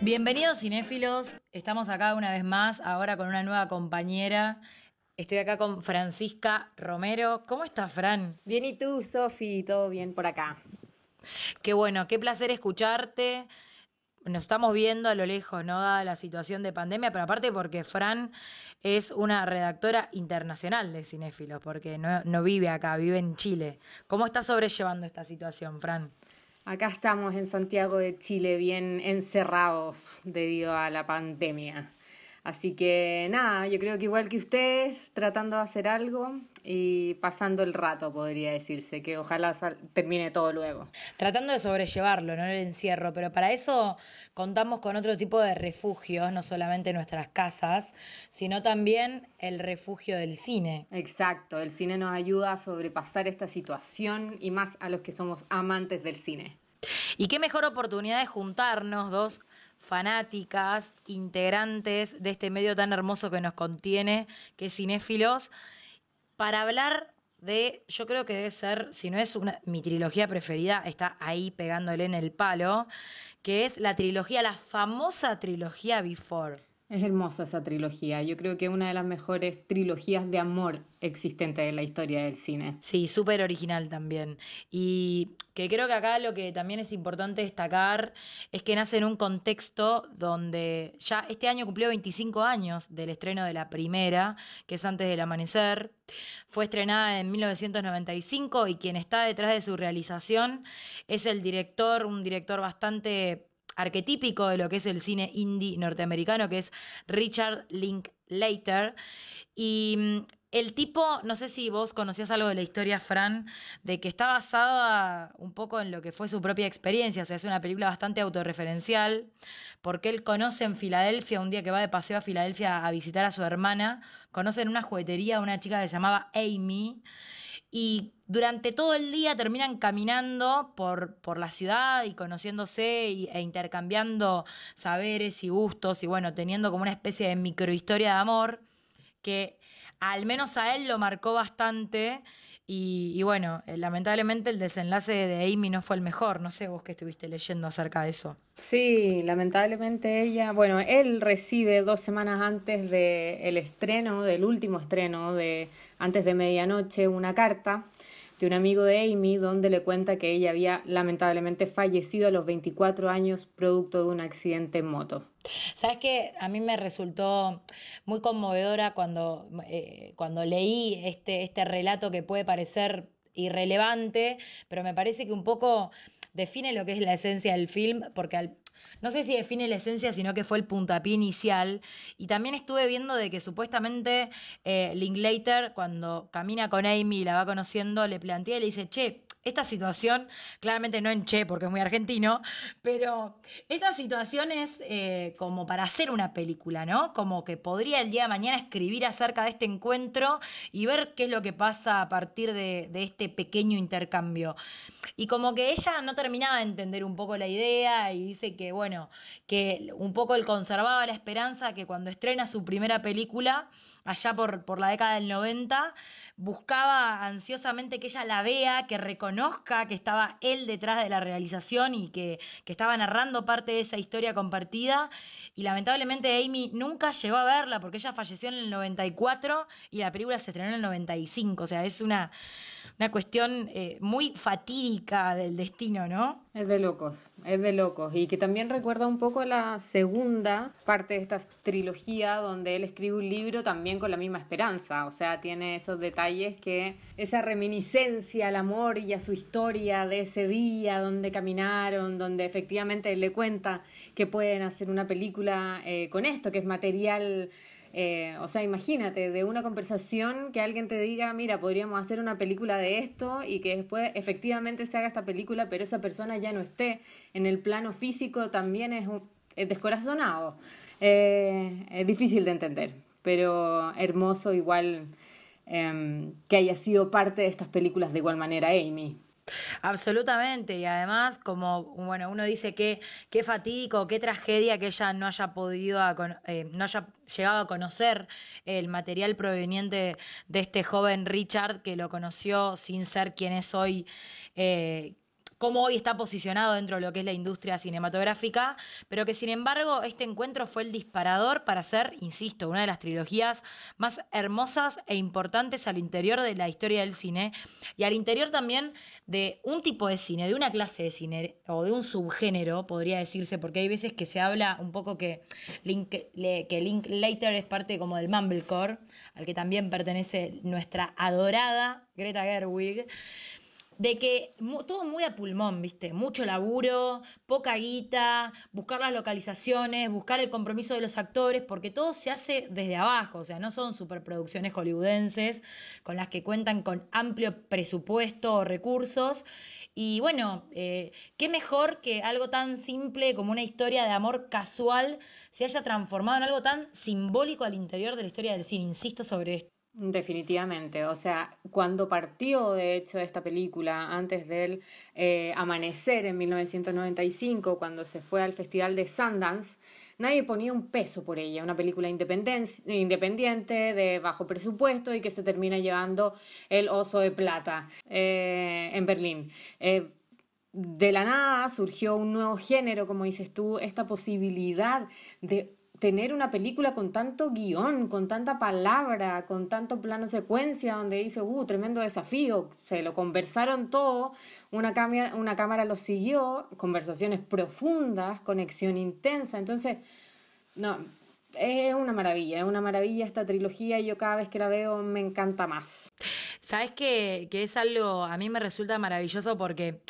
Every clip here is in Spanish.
Bienvenidos cinéfilos, estamos acá una vez más, ahora con una nueva compañera. Estoy acá con Francisca Romero. ¿Cómo estás, Fran? Bien, ¿y tú, Sofi? ¿Todo bien por acá? Qué bueno, qué placer escucharte. Nos estamos viendo a lo lejos, ¿no? Dada la situación de pandemia, pero aparte porque Fran es una redactora internacional de cinéfilos, porque no, no vive acá, vive en Chile. ¿Cómo estás sobrellevando esta situación, Fran? Acá estamos en Santiago de Chile bien encerrados debido a la pandemia. Así que nada, yo creo que igual que ustedes, tratando de hacer algo y pasando el rato, podría decirse, que ojalá termine todo luego. Tratando de sobrellevarlo, no el encierro, pero para eso contamos con otro tipo de refugios, no solamente nuestras casas, sino también el refugio del cine. Exacto, el cine nos ayuda a sobrepasar esta situación y más a los que somos amantes del cine. Y qué mejor oportunidad de juntarnos dos fanáticas, integrantes de este medio tan hermoso que nos contiene, que es Cinéfilos, para hablar de, yo creo que debe ser, si no es mi trilogía preferida, está ahí pegándole en el palo, que es la trilogía, la famosa trilogía Before. Es hermosa esa trilogía. Yo creo que es una de las mejores trilogías de amor existente de la historia del cine. Sí, súper original también. Y que creo que acá lo que también es importante destacar es que nace en un contexto donde ya este año cumplió 25 años del estreno de la primera, que es antes del amanecer. Fue estrenada en 1995 y quien está detrás de su realización es el director, un director bastante arquetípico de lo que es el cine indie norteamericano, que es Richard Linklater. Y mm, el tipo, no sé si vos conocías algo de la historia, Fran, de que está basada un poco en lo que fue su propia experiencia, o sea, es una película bastante autorreferencial, porque él conoce en Filadelfia, un día que va de paseo a Filadelfia a visitar a su hermana, conoce en una juguetería a una chica que se llamaba Amy, y durante todo el día terminan caminando por, la ciudad y conociéndose e intercambiando saberes y gustos y bueno, teniendo como una especie de microhistoria de amor que al menos a él lo marcó bastante y, bueno, eh, lamentablemente el desenlace de Amy no fue el mejor. No sé vos qué estuviste leyendo acerca de eso. Sí, lamentablemente ella, bueno, él recibe dos semanas antes del estreno, del último estreno, de antes de medianoche, una carta de un amigo de Amy, donde le cuenta que ella había lamentablemente fallecido a los 24 años producto de un accidente en moto. Sabes que a mí me resultó muy conmovedora cuando, eh, cuando leí este, este relato que puede parecer irrelevante, pero me parece que un poco define lo que es la esencia del film, porque al, no sé si define la esencia, sino que fue el puntapié inicial. Y también estuve viendo de que supuestamente eh, Linklater, cuando camina con Amy y la va conociendo, le plantea y le dice, che, esta situación, claramente no en Che porque es muy argentino, pero esta situación es eh, como para hacer una película, ¿no? Como que podría el día de mañana escribir acerca de este encuentro y ver qué es lo que pasa a partir de este pequeño intercambio. Y como que ella no terminaba de entender un poco la idea y dice que, bueno, que un poco él conservaba la esperanza que cuando estrena su primera película, allá por, por la década del 90, buscaba ansiosamente que ella la vea, que reconozca que estaba él detrás de la realización y que, estaba narrando parte de esa historia compartida. Y lamentablemente Amy nunca llegó a verla porque ella falleció en el 94 y la película se estrenó en el 95. O sea, es una, una cuestión eh, muy fatídica del destino, ¿no? Es de locos, es de locos. Y que también recuerda un poco la segunda parte de esta trilogía donde él escribe un libro también con la misma esperanza. O sea, tiene esos detalles que esa reminiscencia al amor y a su historia de ese día donde caminaron, donde efectivamente él le cuenta que pueden hacer una película eh, con esto, que es material eh, o sea, imagínate, de una conversación que alguien te diga, mira, podríamos hacer una película de esto y que después efectivamente se haga esta película, pero esa persona ya no esté en el plano físico, también es, descorazonado. Eh, es difícil de entender, pero hermoso igual em, que haya sido parte de estas películas de igual manera, Amy. Absolutamente, y además, como bueno, uno dice que qué fatídico, qué tragedia que ella no haya podido, eh, no haya llegado a conocer el material proveniente de este joven Richard que lo conoció sin ser quien es hoy. Eh, cómo hoy está posicionado dentro de lo que es la industria cinematográfica, pero que sin embargo este encuentro fue el disparador para ser, insisto, una de las trilogías más hermosas e importantes al interior de la historia del cine y al interior también de un tipo de cine, de una clase de cine o de un subgénero, podría decirse, porque hay veces que se habla un poco que, Link, que Linklater es parte como del mumblecore, al que también pertenece nuestra adorada Greta Gerwig de que todo muy a pulmón, ¿viste? Mucho laburo, poca guita, buscar las localizaciones, buscar el compromiso de los actores, porque todo se hace desde abajo, o sea, no son superproducciones hollywoodenses con las que cuentan con amplio presupuesto o recursos. Y bueno, eh, qué mejor que algo tan simple como una historia de amor casual se haya transformado en algo tan simbólico al interior de la historia del cine, insisto sobre esto. Definitivamente, o sea, cuando partió de hecho esta película, antes del eh, amanecer en 1995, cuando se fue al Festival de Sundance, nadie ponía un peso por ella, una película independiente, de bajo presupuesto y que se termina llevando el oso de plata eh, en Berlín. Eh, de la nada surgió un nuevo género, como dices tú, esta posibilidad de tener una película con tanto guión, con tanta palabra, con tanto plano secuencia, donde dice, uh, tremendo desafío, se lo conversaron todo, una, cámara, una cámara lo siguió, conversaciones profundas, conexión intensa, entonces, no, es una maravilla, es una maravilla esta trilogía y yo cada vez que la veo me encanta más. Sabes que, es algo, a mí me resulta maravilloso porque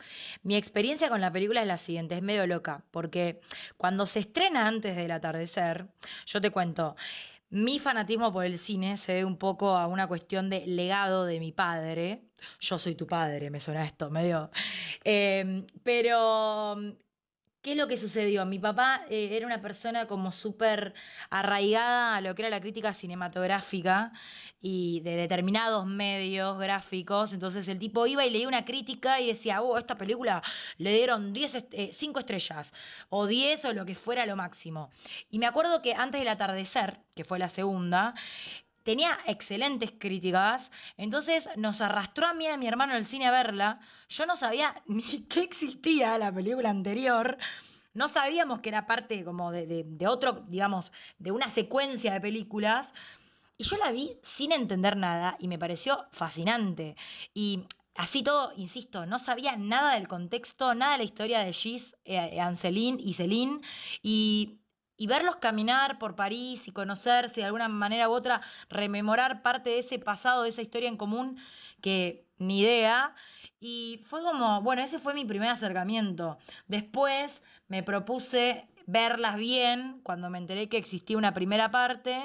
mi experiencia con la película es la siguiente, es medio loca, porque cuando se estrena antes del atardecer, yo te cuento, mi fanatismo por el cine se ve un poco a una cuestión de legado de mi padre. Yo soy tu padre, me suena esto medio. Em, pero ¿Qué es lo que sucedió? Mi papá eh, era una persona como súper arraigada a lo que era la crítica cinematográfica y de determinados medios gráficos. Entonces el tipo iba y leía una crítica y decía, oh, esta película le dieron eh, cinco estrellas o 10 o lo que fuera lo máximo. Y me acuerdo que antes del atardecer, que fue la segunda, tenía excelentes críticas, entonces nos arrastró a mí y a mi hermano al cine a verla. Yo no sabía ni qué existía la película anterior. No sabíamos que era parte como de, otro, digamos, de una secuencia de películas. Y yo la vi sin entender nada y me pareció fascinante. Y Así todo, insisto, no sabía nada del contexto, nada de la historia de Gis, eh, eh y Celine, y y verlos caminar por París y conocerse de alguna manera u otra, rememorar parte de ese pasado, de esa historia en común, que ni idea. Y fue como, bueno, ese fue mi primer acercamiento. Después me propuse verlas bien, cuando me enteré que existía una primera parte,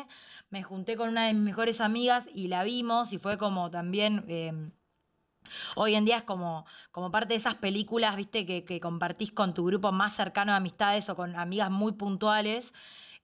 me junté con una de mis mejores amigas y la vimos y fue como también... Eh, Hoy en día es como, como parte de esas películas, viste, que, compartís con tu grupo más cercano de amistades o con amigas muy puntuales.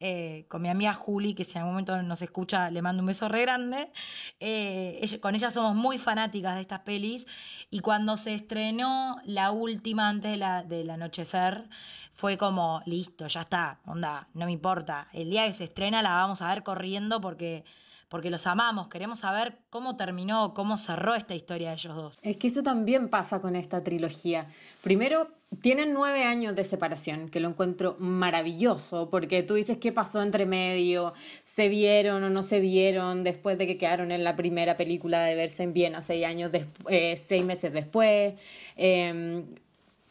Eh, con mi amiga Juli, que si en algún momento nos escucha, le mando un beso re grande. Eh, con ella somos muy fanáticas de estas pelis. Y cuando se estrenó la última antes de la, del anochecer, fue como, listo, ya está, onda, no me importa. El día que se estrena la vamos a ver corriendo porque porque los amamos, queremos saber cómo terminó, cómo cerró esta historia de ellos dos. Es que eso también pasa con esta trilogía. Primero, tienen nueve años de separación, que lo encuentro maravilloso, porque tú dices qué pasó entre medio, se vieron o no se vieron después de que quedaron en la primera película de verse en Viena seis años, después eh, seis meses después. Em,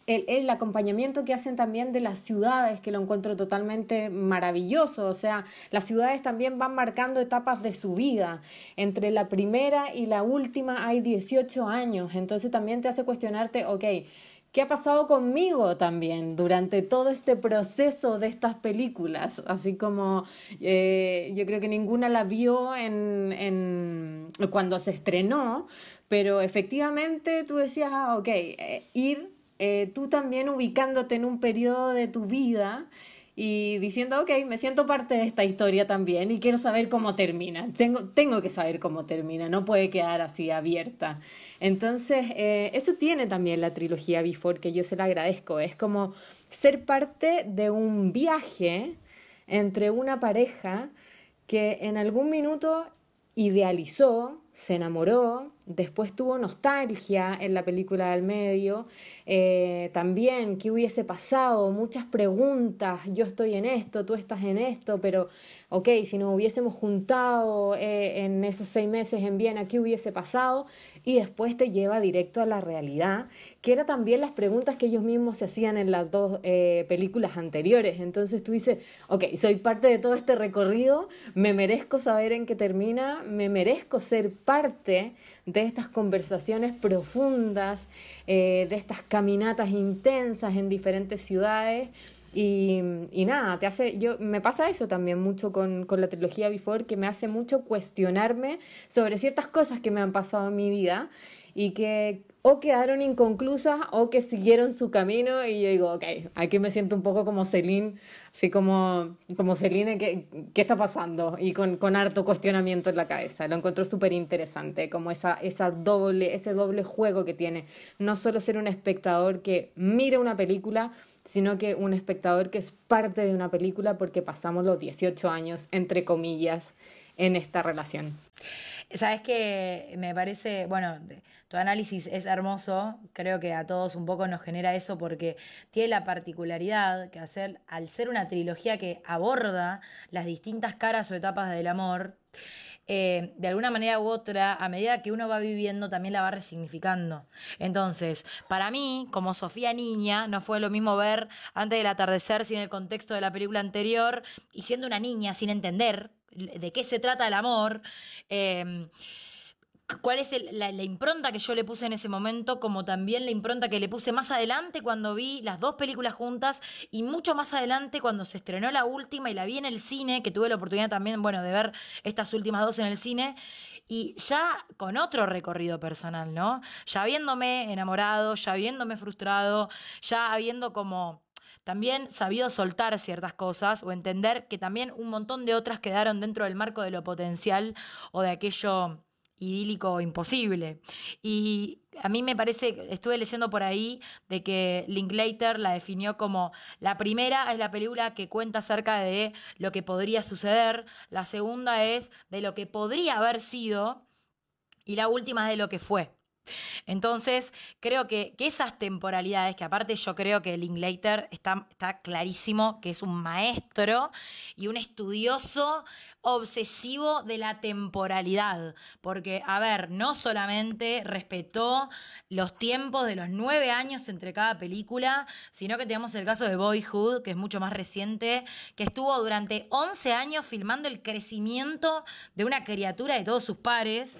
el, acompañamiento que hacen también de las ciudades, que lo encuentro totalmente maravilloso. O sea, las ciudades también van marcando etapas de su vida. Entre la primera y la última hay 18 años. Entonces también te hace cuestionarte, ok, ¿qué ha pasado conmigo también durante todo este proceso de estas películas? Así como eh, yo creo que ninguna la vio en, cuando se estrenó, pero efectivamente tú decías, ah, ok, eh, ir eh, tú también ubicándote en un periodo de tu vida y diciendo, ok, me siento parte de esta historia también y quiero saber cómo termina. Tengo, tengo que saber cómo termina, no puede quedar así abierta. Entonces, eh, eso tiene también la trilogía Before, que yo se la agradezco. Es como ser parte de un viaje entre una pareja que en algún minuto idealizó, se enamoró, después tuvo nostalgia en la película del medio, eh, también qué hubiese pasado, muchas preguntas, yo estoy en esto, tú estás en esto, pero ok, si nos hubiésemos juntado eh, en esos seis meses en Viena, ¿qué hubiese pasado? y después te lleva directo a la realidad, que eran también las preguntas que ellos mismos se hacían en las dos eh, películas anteriores. Entonces tú dices, ok, soy parte de todo este recorrido, me merezco saber en qué termina, me merezco ser parte de estas conversaciones profundas, eh, de estas caminatas intensas en diferentes ciudades y, nada, te hace, yo, me pasa eso también mucho con, la trilogía Before, que me hace mucho cuestionarme sobre ciertas cosas que me han pasado en mi vida y que o quedaron inconclusas o que siguieron su camino y yo digo, ok, aquí me siento un poco como Celine, así como, como Celine, ¿qué, está pasando? Y con, harto cuestionamiento en la cabeza, lo encuentro súper interesante, como esa, esa doble, ese doble juego que tiene, no solo ser un espectador que mira una película, sino que un espectador que es parte de una película porque pasamos los 18 años, entre comillas, en esta relación. Sabes que me parece, bueno, tu análisis es hermoso, creo que a todos un poco nos genera eso porque tiene la particularidad que hacer, al ser una trilogía que aborda las distintas caras o etapas del amor, eh, de alguna manera u otra, a medida que uno va viviendo, también la va resignificando. Entonces, para mí, como Sofía niña, no fue lo mismo ver antes del atardecer sin el contexto de la película anterior y siendo una niña sin entender de qué se trata el amor. Eh, cuál es la, impronta que yo le puse en ese momento, como también la impronta que le puse más adelante cuando vi las dos películas juntas y mucho más adelante cuando se estrenó la última y la vi en el cine, que tuve la oportunidad también, bueno, de ver estas últimas dos en el cine. Y ya con otro recorrido personal, ¿no? Ya viéndome enamorado, ya viéndome frustrado, ya habiendo como también sabido soltar ciertas cosas o entender que también un montón de otras quedaron dentro del marco de lo potencial o de aquello idílico imposible. Y a mí me parece, estuve leyendo por ahí de que Linklater la definió como la primera es la película que cuenta acerca de lo que podría suceder, la segunda es de lo que podría haber sido y la última es de lo que fue. Entonces, creo que, esas temporalidades, que aparte yo creo que Linklater está, está clarísimo que es un maestro y un estudioso obsesivo de la temporalidad, porque, a ver, no solamente respetó los tiempos de los nueve años entre cada película, sino que tenemos el caso de Boyhood, que es mucho más reciente, que estuvo durante 11 años filmando el crecimiento de una criatura de todos sus pares,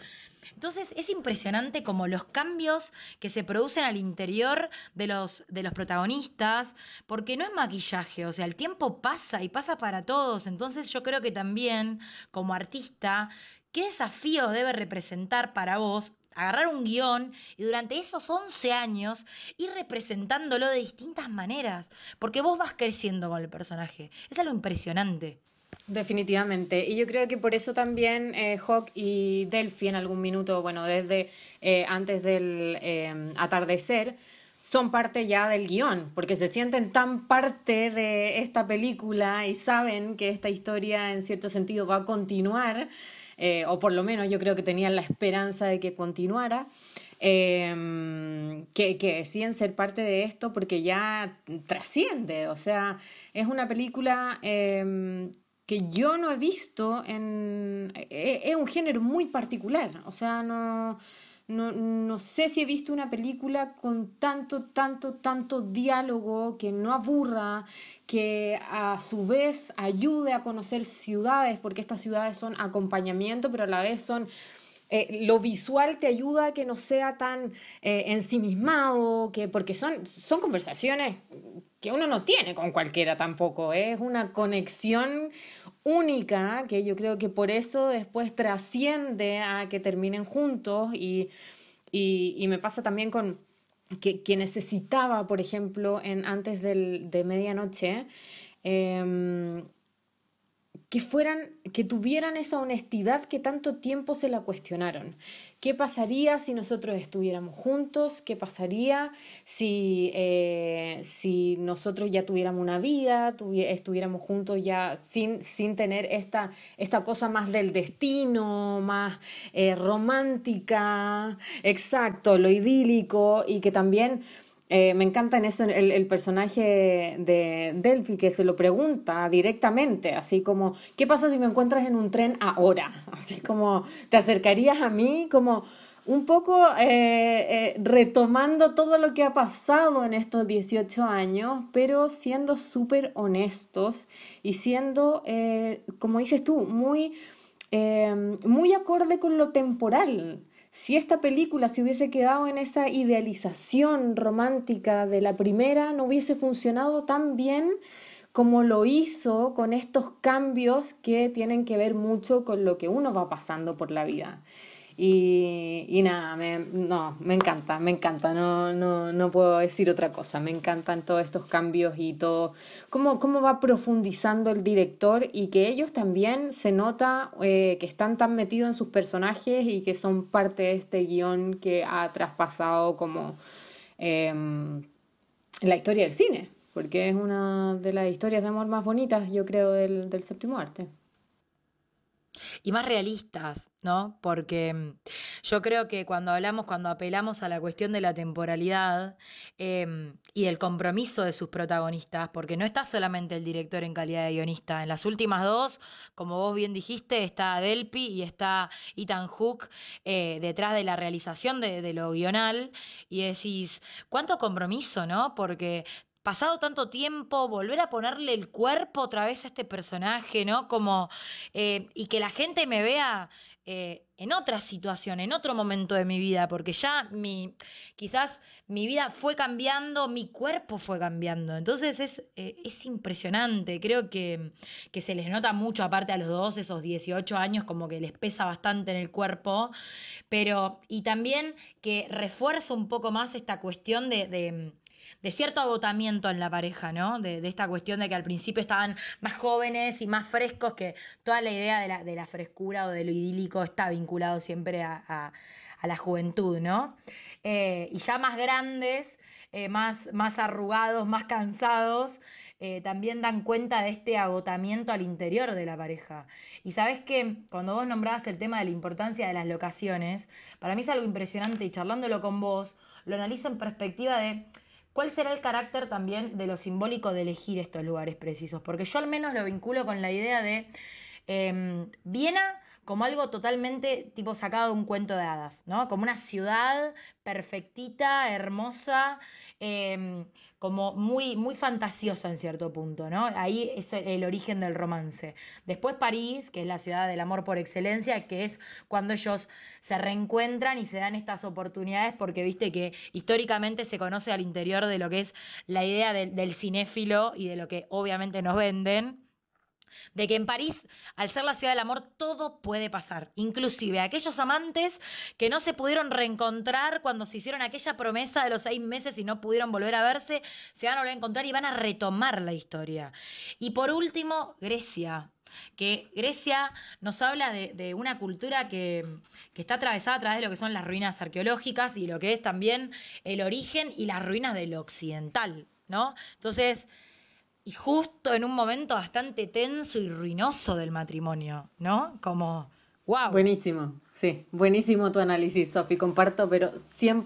entonces es impresionante como los cambios que se producen al interior de los, de los protagonistas, porque no es maquillaje, o sea, el tiempo pasa y pasa para todos. Entonces yo creo que también como artista, ¿qué desafío debe representar para vos agarrar un guión y durante esos 11 años ir representándolo de distintas maneras, porque vos vas creciendo con el personaje. Es algo impresionante. Definitivamente. Y yo creo que por eso también Hawk eh, y Delphi en algún minuto, bueno, desde eh, antes del eh, atardecer, son parte ya del guión, porque se sienten tan parte de esta película y saben que esta historia en cierto sentido va a continuar, o por lo menos yo creo que tenían la esperanza de que continuara. que, que, deciden ser parte de esto porque ya trasciende, o sea, es una película que yo no he visto en... E, e, es un género muy particular, o sea, no, no, no, sé si he visto una película con tanto, tanto, tanto diálogo que no aburra, que a su vez ayude a conocer ciudades, porque estas ciudades son acompañamiento, pero a la vez son eh, lo visual te ayuda a que no sea tan eh, ensimismado, que, porque son, son conversaciones que uno no tiene con cualquiera tampoco, ¿eh? es una conexión única que yo creo que por eso después trasciende a que terminen juntos y, y, me pasa también con que, que, necesitaba, por ejemplo, en, antes del, de medianoche, em, que fueran, que tuvieran esa honestidad que tanto tiempo se la cuestionaron. ¿Qué pasaría si nosotros estuviéramos juntos? ¿Qué pasaría si, eh, si nosotros ya tuviéramos una vida, estuviéramos juntos ya sin, sin tener esta, esta cosa más del destino, más eh, romántica, exacto, lo idílico y que también eh, me encanta en eso el, personaje de Delphi que se lo pregunta directamente, así como, ¿qué pasa si me encuentras en un tren ahora? Así como, ¿te acercarías a mí? Como un poco eh, eh, retomando todo lo que ha pasado en estos 18 años, pero siendo súper honestos y siendo, como dices tú, muy... muy acorde con lo temporal. Si esta película se hubiese quedado en esa idealización romántica de la primera, no hubiese funcionado tan bien como lo hizo con estos cambios que tienen que ver mucho con lo que uno va pasando por la vida. Y, nada, me, no, me encanta, me encanta, no, no, no puedo decir otra cosa, me encantan todos estos cambios y todo, cómo, va profundizando el director y que ellos también se nota eh, que están tan metidos en sus personajes y que son parte de este guión que ha traspasado como em, la historia del cine, porque es una de las historias de amor más bonitas, yo creo, del séptimo arte y más realistas, ¿no? Porque mm, yo creo que cuando hablamos, cuando apelamos a la cuestión de la temporalidad em, y del compromiso de sus protagonistas, porque no está solamente el director en calidad de guionista, en las últimas dos, como vos bien dijiste, está Delpi y está Ethan Hook eh, detrás de la realización de, lo guional y decís, ¿cuánto compromiso, no? Porque pasado tanto tiempo, volver a ponerle el cuerpo otra vez a este personaje, ¿no? Como, eh, y que la gente me vea eh, en otra situación, en otro momento de mi vida, porque ya mi, quizás mi vida fue cambiando, mi cuerpo fue cambiando. Entonces es, eh, es impresionante, creo que, que, se les nota mucho, aparte a los dos, esos 18 años, como que les pesa bastante en el cuerpo, pero, y también que refuerza un poco más esta cuestión de de cierto agotamiento en la pareja, ¿no? De, esta cuestión de que al principio estaban más jóvenes y más frescos, que toda la idea de la, frescura o de lo idílico está vinculado siempre a, a la juventud, ¿no? Eh, y ya más grandes, eh, más, más, arrugados, más cansados, eh, también dan cuenta de este agotamiento al interior de la pareja. Y sabes que cuando vos nombrabas el tema de la importancia de las locaciones, para mí es algo impresionante y charlándolo con vos, lo analizo en perspectiva de ¿Cuál será el carácter también de lo simbólico de elegir estos lugares precisos? Porque yo al menos lo vinculo con la idea de em, Viena como algo totalmente tipo sacado de un cuento de hadas, ¿no? Como una ciudad perfectita, hermosa, em, como muy, muy fantasiosa en cierto punto, ¿no? Ahí es el, origen del romance. Después París, que es la ciudad del amor por excelencia, que es cuando ellos se reencuentran y se dan estas oportunidades, porque viste que históricamente se conoce al interior de lo que es la idea del cinéfilo y de lo que obviamente nos venden de que en París, al ser la ciudad del amor, todo puede pasar, inclusive aquellos amantes que no se pudieron reencontrar cuando se hicieron aquella promesa de los seis meses y no pudieron volver a verse, se van a volver a encontrar y van a retomar la historia. Y por último, Grecia, que Grecia nos habla de, una cultura que, está atravesada a través de lo que son las ruinas arqueológicas y lo que es también el origen y las ruinas del occidental, ¿no? Entonces, y justo en un momento bastante tenso y ruinoso del matrimonio, ¿no? Como, wow. Buenísimo, sí, buenísimo tu análisis, Sofi, comparto, pero 100%,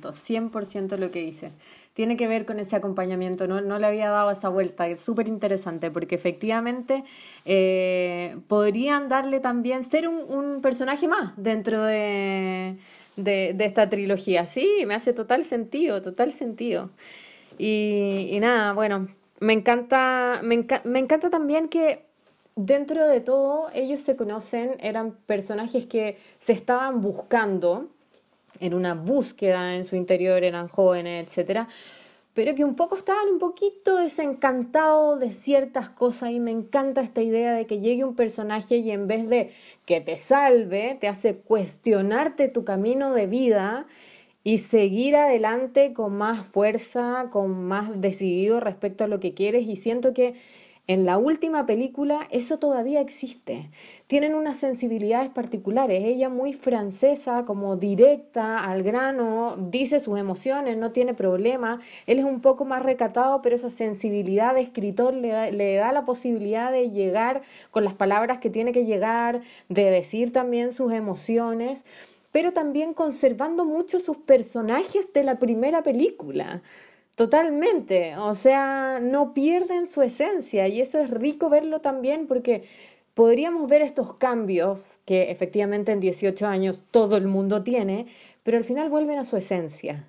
100% lo que dices. Tiene que ver con ese acompañamiento, no, no le había dado esa vuelta, es súper interesante porque efectivamente eh, podrían darle también, ser un, personaje más dentro de, esta trilogía. Sí, me hace total sentido, total sentido. Y, y, nada, bueno, me encanta, me, encanta también que dentro de todo ellos se conocen, eran personajes que se estaban buscando, en una búsqueda en su interior, eran jóvenes, etcétera pero que un poco estaban un poquito desencantados de ciertas cosas y me encanta esta idea de que llegue un personaje y en vez de que te salve, te hace cuestionarte tu camino de vida y seguir adelante con más fuerza, con más decidido respecto a lo que quieres. Y siento que en la última película eso todavía existe. Tienen unas sensibilidades particulares. Ella muy francesa, como directa, al grano, dice sus emociones, no tiene problema. Él es un poco más recatado, pero esa sensibilidad de escritor le da, le da la posibilidad de llegar con las palabras que tiene que llegar, de decir también sus emociones pero también conservando mucho sus personajes de la primera película. Totalmente, o sea, no pierden su esencia y eso es rico verlo también porque podríamos ver estos cambios que efectivamente en 18 años todo el mundo tiene, pero al final vuelven a su esencia.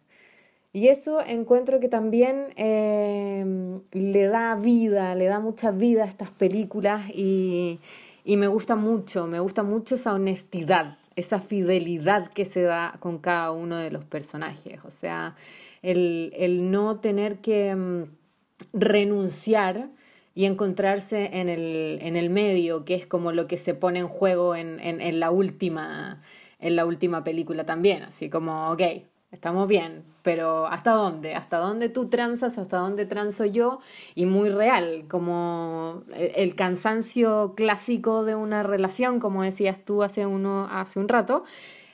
Y eso encuentro que también em, le da vida, le da mucha vida a estas películas y me gusta mucho, me gusta mucho esa honestidad esa fidelidad que se da con cada uno de los personajes, o sea, el, no tener que mm, renunciar y encontrarse en el, medio, que es como lo que se pone en juego en, la última en la última película también, así como, ok, estamos bien, pero ¿hasta dónde? ¿Hasta dónde tú transas? ¿Hasta dónde transo yo? Y muy real, como el cansancio clásico de una relación, como decías tú hace, uno, hace un rato,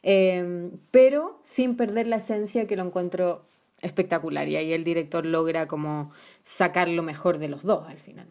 em, pero sin perder la esencia que lo encuentro espectacular y ahí el director logra como sacar lo mejor de los dos al final.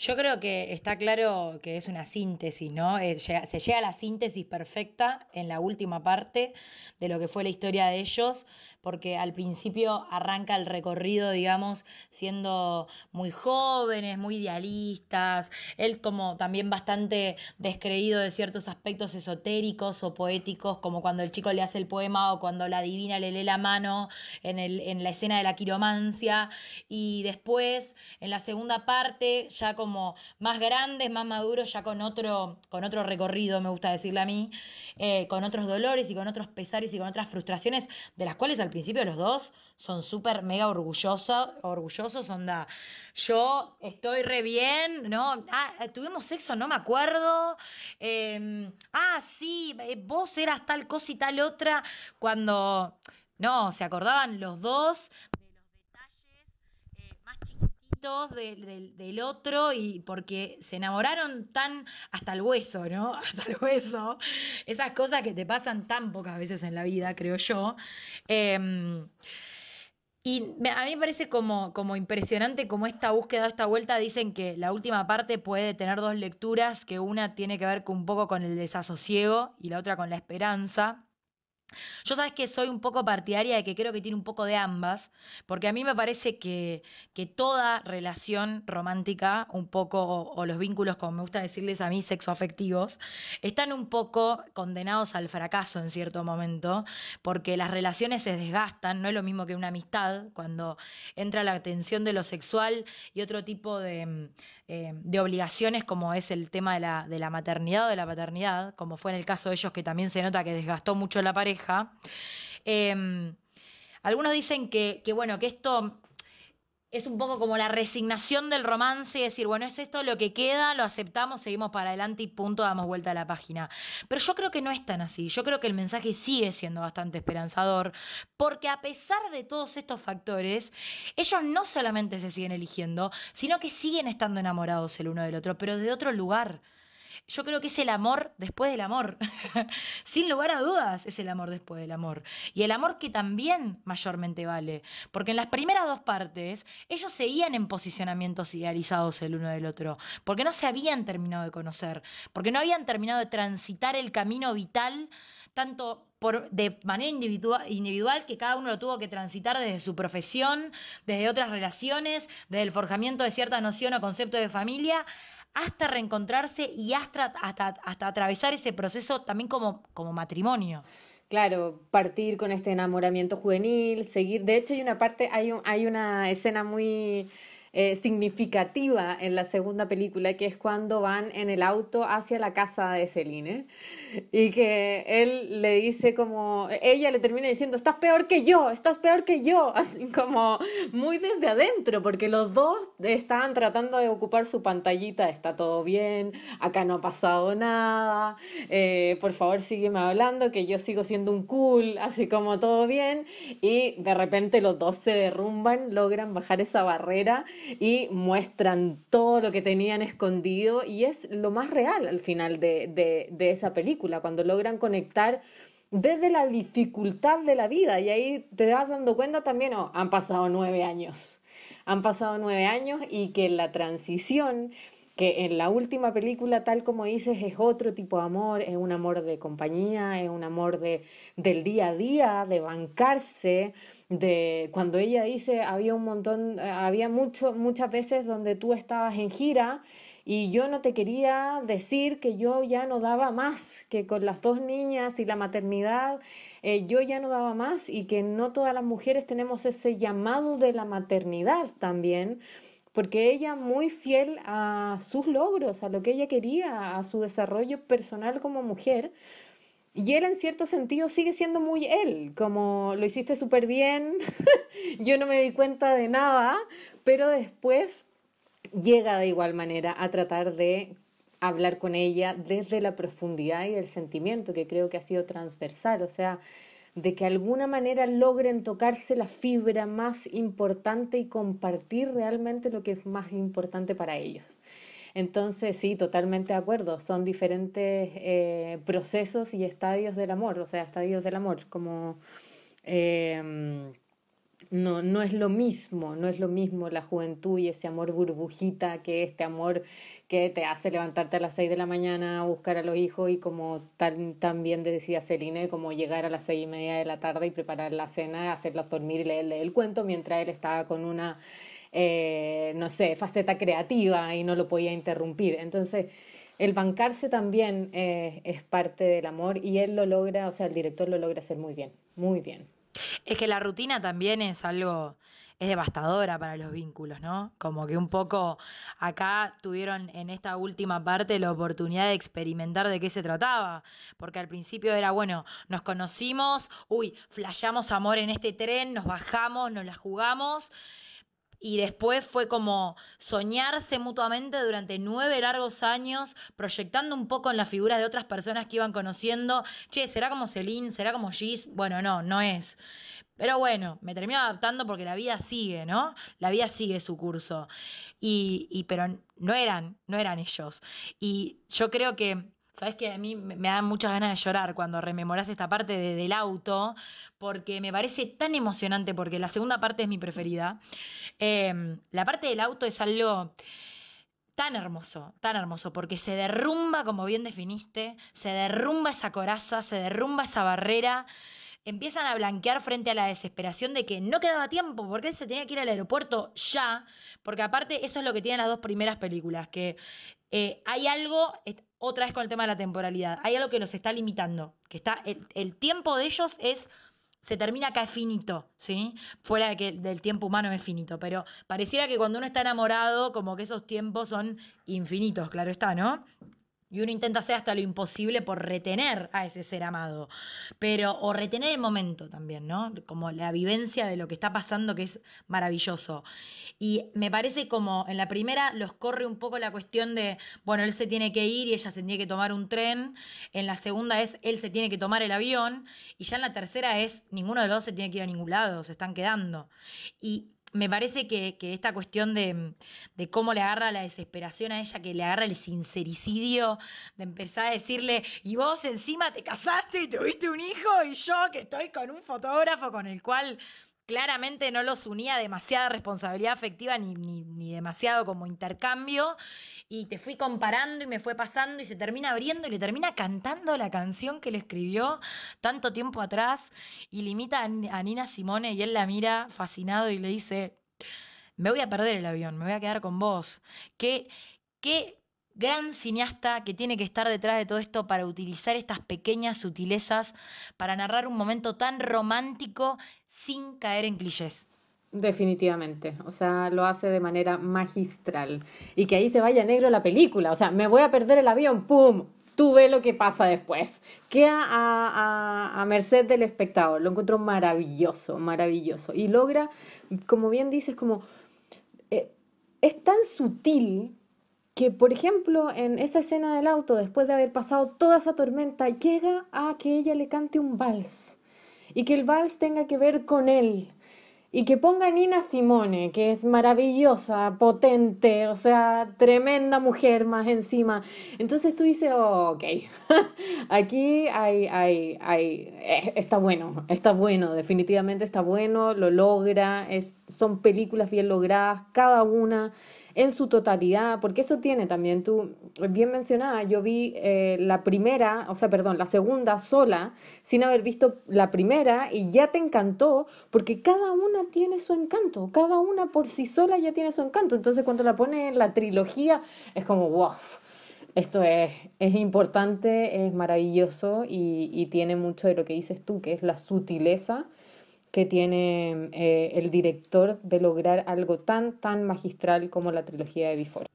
Yo creo que está claro que es una síntesis, ¿no? Eh, se llega a la síntesis perfecta en la última parte de lo que fue la historia de ellos porque al principio arranca el recorrido, digamos, siendo muy jóvenes, muy idealistas, él como también bastante descreído de ciertos aspectos esotéricos o poéticos, como cuando el chico le hace el poema o cuando la divina le lee la mano en, el, en la escena de la quiromancia, y después en la segunda parte, ya como más grandes, más maduros, ya con otro, con otro recorrido, me gusta decirle a mí, eh, con otros dolores y con otros pesares y con otras frustraciones de las cuales al al principio los dos son súper mega orgullosos, orgullosos, onda, yo estoy re bien, ¿no? Ah, tuvimos sexo, no me acuerdo. Eh, ah, sí, eh, vos eras tal cosa y tal otra, cuando... No, se acordaban los dos del, otro y porque se enamoraron tan hasta el hueso, ¿no? Hasta el hueso. Esas cosas que te pasan tan pocas veces en la vida, creo yo. Em, y a mí me parece como, como impresionante como esta búsqueda, esta vuelta, dicen que la última parte puede tener dos lecturas, que una tiene que ver un poco con el desasosiego y la otra con la esperanza. Yo sabes que soy un poco partidaria de que creo que tiene un poco de ambas, porque a mí me parece que, toda relación romántica, un poco, o, los vínculos, como me gusta decirles a mí, sexoafectivos, están un poco condenados al fracaso en cierto momento, porque las relaciones se desgastan, no es lo mismo que una amistad, cuando entra la atención de lo sexual y otro tipo mm, eh, de, obligaciones, como es el tema de la, de la maternidad o de la paternidad, como fue en el caso de ellos, que también se nota que desgastó mucho la pareja Em, algunos dicen que, bueno, que esto es un poco como la resignación del romance y decir, bueno, es esto lo que queda, lo aceptamos, seguimos para adelante y punto, damos vuelta a la página. Pero yo creo que no es tan así, yo creo que el mensaje sigue siendo bastante esperanzador, porque a pesar de todos estos factores, ellos no solamente se siguen eligiendo, sino que siguen estando enamorados el uno del otro, pero de otro lugar. Yo creo que es el amor después del amor. Sin lugar a dudas es el amor después del amor. Y el amor que también mayormente vale. Porque en las primeras dos partes ellos seguían en posicionamientos idealizados el uno del otro. Porque no se habían terminado de conocer. Porque no habían terminado de transitar el camino vital tanto por, de manera individual, individual, que cada uno lo tuvo que transitar desde su profesión, desde otras relaciones, desde el forjamiento de cierta noción o concepto de familia, hasta reencontrarse y hasta, hasta, atravesar ese proceso también como, como matrimonio. Claro, partir con este enamoramiento juvenil, seguir. De hecho, hay una parte, hay una escena muy eh, significativa en la segunda película, que es cuando van en el auto hacia la casa de Celine y que él le dice como, ella le termina diciendo, estás peor que yo, estás peor que yo, así como muy desde adentro, porque los dos estaban tratando de ocupar su pantallita, está todo bien, acá no ha pasado nada, eh, por favor sígueme hablando, que yo sigo siendo un cool, así como todo bien, y de repente los dos se derrumban, logran bajar esa barrera y muestran todo lo que tenían escondido y es lo más real al final de, esa película, cuando logran conectar desde la dificultad de la vida y ahí te vas dando cuenta también, oh, han pasado nueve años, han pasado nueve años y que la transición que en la última película, tal como dices, es otro tipo de amor, es un amor de compañía, es un amor de, del día a día, de bancarse, de cuando ella dice, había un montón, eh, había mucho, muchas veces donde tú estabas en gira y yo no te quería decir que yo ya no daba más, que con las dos niñas y la maternidad eh, yo ya no daba más y que no todas las mujeres tenemos ese llamado de la maternidad también porque ella muy fiel a sus logros, a lo que ella quería, a su desarrollo personal como mujer. Y él en cierto sentido sigue siendo muy él, como lo hiciste súper bien, yo no me di cuenta de nada, pero después llega de igual manera a tratar de hablar con ella desde la profundidad y el sentimiento que creo que ha sido transversal, o sea, de que alguna manera logren tocarse la fibra más importante y compartir realmente lo que es más importante para ellos. Entonces, sí, totalmente de acuerdo, son diferentes eh, procesos y estadios del amor, o sea, estadios del amor, como... Em, no, no es lo mismo, no es lo mismo la juventud y ese amor burbujita que este amor que te hace levantarte a las seis de la mañana a buscar a los hijos y como tan, tan bien decía Celine, como llegar a las seis y media de la tarde y preparar la cena, hacerlas dormir y leerle el cuento mientras él estaba con una, eh, no sé, faceta creativa y no lo podía interrumpir. Entonces, el bancarse también eh, es parte del amor y él lo logra, o sea, el director lo logra hacer muy bien, muy bien. Es que la rutina también es algo, es devastadora para los vínculos, ¿no? Como que un poco acá tuvieron en esta última parte la oportunidad de experimentar de qué se trataba, porque al principio era, bueno, nos conocimos, uy, flashamos amor en este tren, nos bajamos, nos la jugamos y después fue como soñarse mutuamente durante nueve largos años, proyectando un poco en las figuras de otras personas que iban conociendo, che, ¿será como Celine? ¿Será como Gis? Bueno, no, no es. Pero bueno, me termino adaptando porque la vida sigue, ¿no? La vida sigue su curso. y pero no eran, no eran ellos. Y yo creo que Sabes que a mí me dan muchas ganas de llorar cuando rememoras esta parte del auto, porque me parece tan emocionante, porque la segunda parte es mi preferida. Em, la parte del auto es algo tan hermoso, tan hermoso, porque se derrumba, como bien definiste, se derrumba esa coraza, se derrumba esa barrera, empiezan a blanquear frente a la desesperación de que no quedaba tiempo, porque él se tenía que ir al aeropuerto ya, porque aparte eso es lo que tienen las dos primeras películas, que eh, hay algo, eh, otra vez con el tema de la temporalidad, hay algo que los está limitando, que está, el, tiempo de ellos es se termina acá es finito, ¿sí? Fuera de que del tiempo humano es finito, pero pareciera que cuando uno está enamorado, como que esos tiempos son infinitos, claro está, ¿no? Y uno intenta hacer hasta lo imposible por retener a ese ser amado. Pero, o retener el momento también, ¿no? Como la vivencia de lo que está pasando, que es maravilloso. Y me parece como en la primera los corre un poco la cuestión de, bueno, él se tiene que ir y ella se tiene que tomar un tren. En la segunda es, él se tiene que tomar el avión. Y ya en la tercera es, ninguno de los dos se tiene que ir a ningún lado, se están quedando. Y me parece que, esta cuestión de, de, cómo le agarra la desesperación a ella, que le agarra el sincericidio, de empezar a decirle, y vos encima te casaste y tuviste un hijo, y yo que estoy con un fotógrafo con el cual claramente no los unía demasiada responsabilidad afectiva ni, demasiado como intercambio. Y te fui comparando y me fue pasando y se termina abriendo y le termina cantando la canción que le escribió tanto tiempo atrás y limita a, Nina Simone y él la mira fascinado y le dice, me voy a perder el avión, me voy a quedar con vos. ¿Qué, qué gran cineasta que tiene que estar detrás de todo esto para utilizar estas pequeñas sutilezas para narrar un momento tan romántico sin caer en clichés. Definitivamente, o sea, lo hace de manera magistral. Y que ahí se vaya negro la película, o sea, me voy a perder el avión, ¡pum! Tú ves lo que pasa después. Queda a, merced del espectador, lo encuentro maravilloso, maravilloso. Y logra, como bien dices, como... Eh, es tan sutil que, por ejemplo, en esa escena del auto, después de haber pasado toda esa tormenta, llega a que ella le cante un vals y que el vals tenga que ver con él. Y que ponga Nina Simone, que es maravillosa, potente, o sea, tremenda mujer más encima. Entonces tú dices, ok, aquí hay, hay, hay, eh, está bueno, está bueno, definitivamente está bueno, lo logra, es, son películas bien logradas, cada una en su totalidad, porque eso tiene también, tú bien mencionada, yo vi eh, la primera, o sea, perdón, la segunda sola, sin haber visto la primera y ya te encantó, porque cada una tiene su encanto, cada una por sí sola ya tiene su encanto, entonces cuando la pone en la trilogía es como, wow, esto es, importante, es maravilloso y tiene mucho de lo que dices tú, que es la sutileza que tiene eh, el director de lograr algo tan, tan magistral como la trilogía de Before.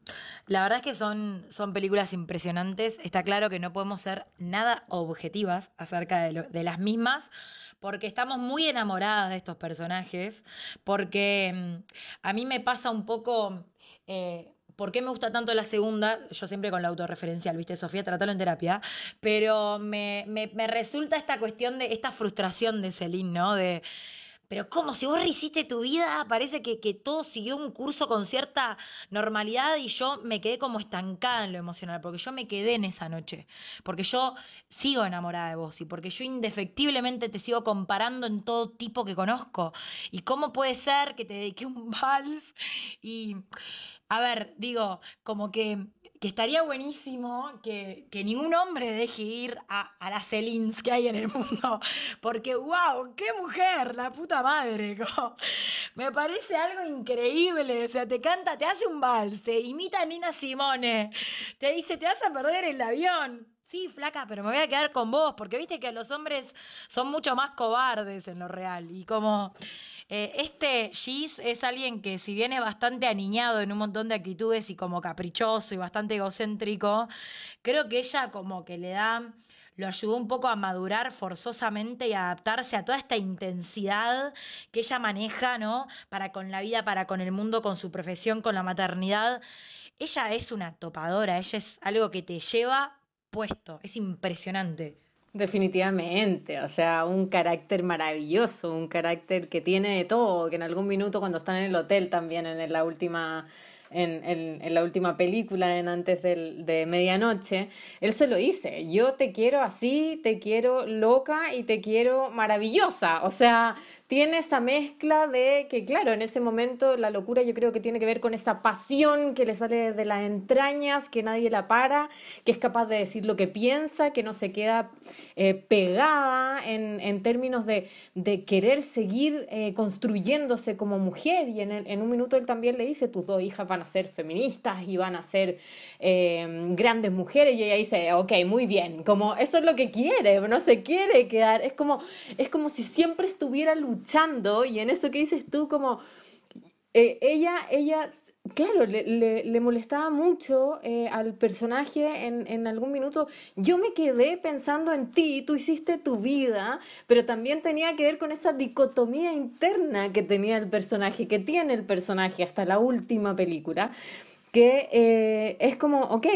La verdad es que son, son películas impresionantes. Está claro que no podemos ser nada objetivas acerca de, las mismas, porque estamos muy enamoradas de estos personajes, porque mm, a mí me pasa un poco... Eh, ¿Por qué me gusta tanto la segunda? Yo siempre con la autorreferencial, ¿viste, Sofía? trátalo en terapia. Pero me, me, resulta esta cuestión de esta frustración de Celine, ¿no? De, pero ¿cómo? Si vos rehiciste tu vida, parece que, que, todo siguió un curso con cierta normalidad y yo me quedé como estancada en lo emocional, porque yo me quedé en esa noche, porque yo sigo enamorada de vos y porque yo indefectiblemente te sigo comparando en todo tipo que conozco. ¿Y cómo puede ser que te dediqué un vals y a ver, digo, como que, que estaría buenísimo que, que, ningún hombre deje ir a, las ElINS que hay en el mundo, porque wow, qué mujer, la puta madre, me parece algo increíble, o sea, te canta, te hace un vals, te imita a Nina Simone, te dice, te vas a perder el avión, sí, flaca, pero me voy a quedar con vos, porque viste que los hombres son mucho más cobardes en lo real. Y como eh, este Gis es alguien que si viene bastante aniñado en un montón de actitudes y como caprichoso y bastante egocéntrico, creo que ella como que le da lo ayudó un poco a madurar forzosamente y adaptarse a toda esta intensidad que ella maneja, ¿no? Para con la vida, para con el mundo, con su profesión, con la maternidad. Ella es una topadora, ella es algo que te lleva puesto, es impresionante. Definitivamente, o sea, un carácter maravilloso, un carácter que tiene de todo, que en algún minuto cuando están en el hotel también, en la última, en, en, la última película, en antes de medianoche, él se lo dice, yo te quiero así, te quiero loca y te quiero maravillosa, o sea, tiene esa mezcla de que, claro, en ese momento la locura yo creo que tiene que ver con esa pasión que le sale de las entrañas, que nadie la para, que es capaz de decir lo que piensa, que no se queda eh, pegada en, términos de, querer seguir eh, construyéndose como mujer. Y en, un minuto él también le dice, tus dos hijas van a ser feministas y van a ser eh, grandes mujeres. Y ella dice, ok, muy bien, como eso es lo que quiere, no se quiere quedar. Es como, es como si siempre estuviera luchando y en eso que dices tú, como eh, ella, ella, claro, le, molestaba mucho eh, al personaje en, algún minuto. Yo me quedé pensando en ti, tú hiciste tu vida, pero también tenía que ver con esa dicotomía interna que tenía el personaje, que tiene el personaje hasta la última película, que eh, es como, ok,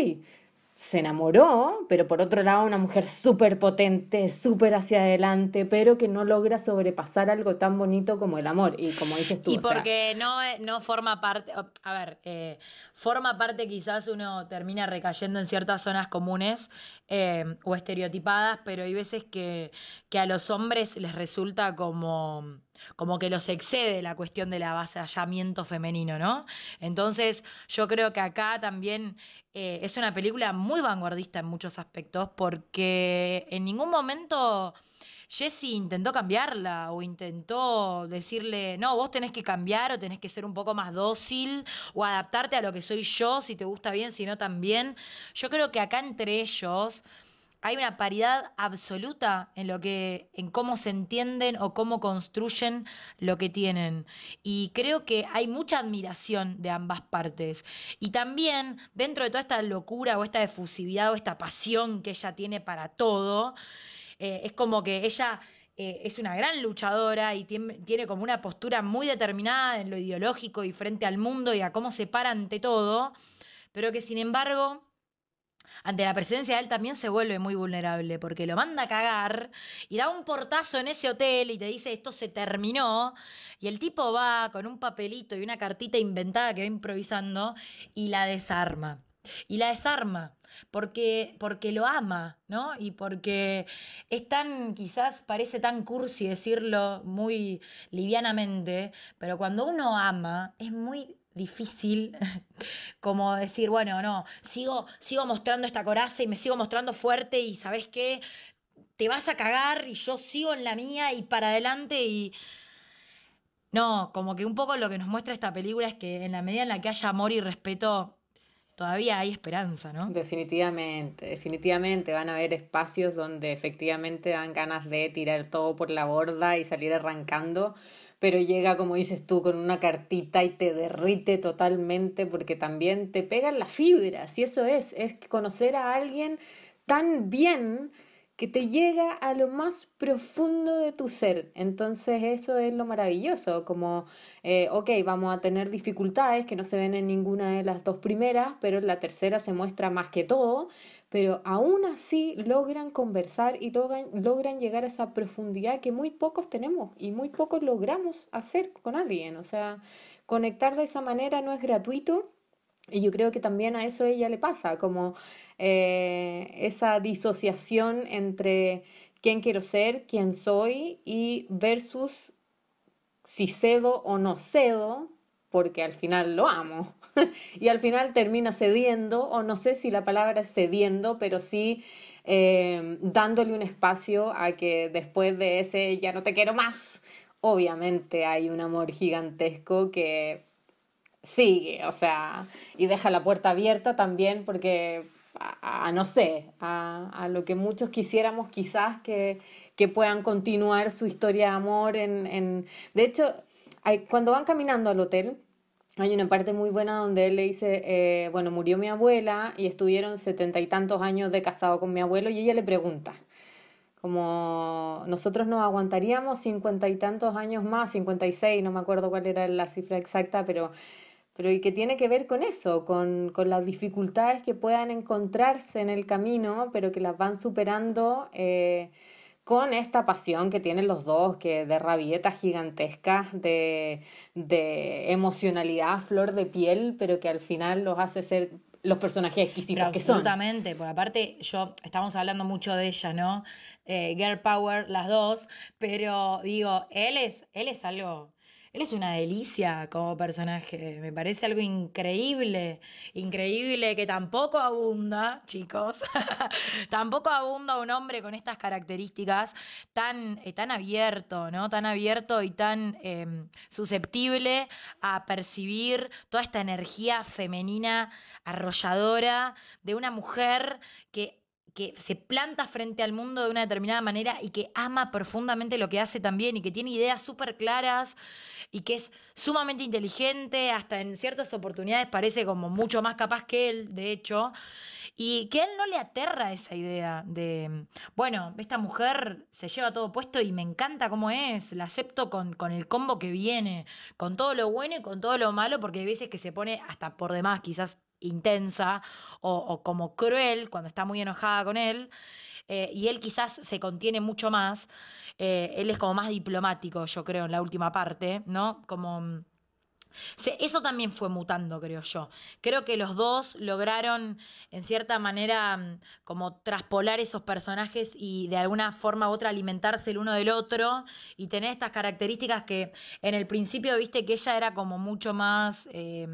se enamoró, pero por otro lado una mujer súper potente, súper hacia adelante, pero que no logra sobrepasar algo tan bonito como el amor. Y como dices tú. Y porque no, eh, no forma parte, a ver, eh, forma parte quizás uno termina recayendo en ciertas zonas comunes eh, o estereotipadas, pero hay veces que, que a los hombres les resulta como como que los excede la cuestión del avasallamiento femenino, ¿no? Entonces, yo creo que acá también eh, es una película muy vanguardista en muchos aspectos, porque en ningún momento Jessie intentó cambiarla o intentó decirle, no, vos tenés que cambiar o tenés que ser un poco más dócil o adaptarte a lo que soy yo, si te gusta bien, si no también. Yo creo que acá entre ellos hay una paridad absoluta en lo que, en cómo se entienden o cómo construyen lo que tienen. Y creo que hay mucha admiración de ambas partes. Y también, dentro de toda esta locura o esta efusividad o esta pasión que ella tiene para todo, eh, es como que ella eh, es una gran luchadora y tiene, como una postura muy determinada en lo ideológico y frente al mundo y a cómo se para ante todo, pero que sin embargo ante la presencia de él también se vuelve muy vulnerable porque lo manda a cagar y da un portazo en ese hotel y te dice esto se terminó y el tipo va con un papelito y una cartita inventada que va improvisando y la desarma. Y la desarma porque, porque lo ama, ¿no? Y porque es tan, quizás parece tan cursi decirlo muy livianamente, pero cuando uno ama es muy difícil como decir, bueno, no, sigo, sigo mostrando esta coraza y me sigo mostrando fuerte y sabes qué, te vas a cagar y yo sigo en la mía y para adelante y... No, como que un poco lo que nos muestra esta película es que en la medida en la que haya amor y respeto, todavía hay esperanza, ¿no? Definitivamente, definitivamente van a haber espacios donde efectivamente dan ganas de tirar todo por la borda y salir arrancando pero llega, como dices tú, con una cartita y te derrite totalmente porque también te pegan las fibras, y eso es, es conocer a alguien tan bien que te llega a lo más profundo de tu ser. Entonces eso es lo maravilloso, como, eh, ok, vamos a tener dificultades que no se ven en ninguna de las dos primeras, pero en la tercera se muestra más que todo, pero aún así logran conversar y logran llegar a esa profundidad que muy pocos tenemos y muy pocos logramos hacer con alguien. O sea, conectar de esa manera no es gratuito y yo creo que también a eso ella le pasa, como eh, esa disociación entre quién quiero ser, quién soy y versus si cedo o no cedo, porque al final lo amo. y al final termina cediendo, o no sé si la palabra es cediendo, pero sí eh, dándole un espacio a que después de ese ya no te quiero más. Obviamente hay un amor gigantesco que sigue, o sea, y deja la puerta abierta también porque, a, no sé, a, lo que muchos quisiéramos quizás que, que puedan continuar su historia de amor en... De hecho, hay, cuando van caminando al hotel, hay una parte muy buena donde él le dice, eh, bueno, murió mi abuela y estuvieron setenta y tantos años de casado con mi abuelo y ella le pregunta, como nosotros nos aguantaríamos cincuenta y tantos años más, cincuenta y seis, no me acuerdo cuál era la cifra exacta, pero pero y que tiene que ver con eso, con, las dificultades que puedan encontrarse en el camino, pero que las van superando eh, con esta pasión que tienen los dos, que de rabietas gigantescas, de, emocionalidad, flor de piel, pero que al final los hace ser los personajes exquisitos que son. Absolutamente, por aparte, yo estamos hablando mucho de ella, ¿no? Eh, girl Power, las dos, pero digo, él es, él es algo él es una delicia como personaje, me parece algo increíble, increíble que tampoco abunda, chicos, tampoco abunda un hombre con estas características tan, eh, tan abierto, ¿no? Tan abierto y tan em, susceptible a percibir toda esta energía femenina arrolladora de una mujer que que se planta frente al mundo de una determinada manera y que ama profundamente lo que hace también y que tiene ideas súper claras y que es sumamente inteligente, hasta en ciertas oportunidades parece como mucho más capaz que él, de hecho, y que a él no le aterra esa idea de, bueno, esta mujer se lleva todo puesto y me encanta cómo es, la acepto con, con el combo que viene, con todo lo bueno y con todo lo malo, porque hay veces que se pone hasta por demás quizás intensa o, como cruel cuando está muy enojada con él. Eh, y él quizás se contiene mucho más, eh, él es como más diplomático, yo creo, en la última parte, ¿no? Como... Mm, eso también fue mutando, creo yo. Creo que los dos lograron, en cierta manera, mm, como traspolar esos personajes y de alguna forma u otra alimentarse el uno del otro y tener estas características que en el principio viste que ella era como mucho más... Eh,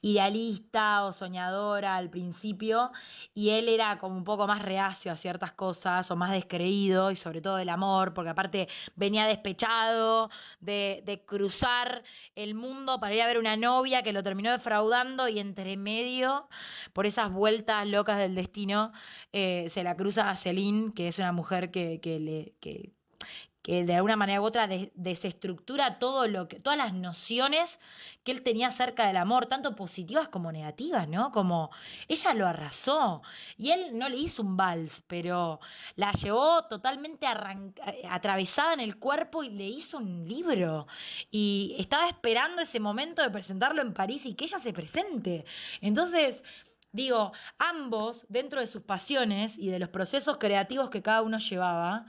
idealista o soñadora al principio y él era como un poco más reacio a ciertas cosas o más descreído y sobre todo el amor, porque aparte venía despechado de, cruzar el mundo para ir a ver una novia que lo terminó defraudando y entre medio, por esas vueltas locas del destino, eh, se la cruza a Celine, que es una mujer que, que le... Que, de alguna manera u otra desestructura todo lo que, todas las nociones que él tenía acerca del amor, tanto positivas como negativas, ¿no? Como ella lo arrasó y él no le hizo un vals, pero la llevó totalmente eh, atravesada en el cuerpo y le hizo un libro. Y estaba esperando ese momento de presentarlo en París y que ella se presente. Entonces... Digo, ambos, dentro de sus pasiones y de los procesos creativos que cada uno llevaba,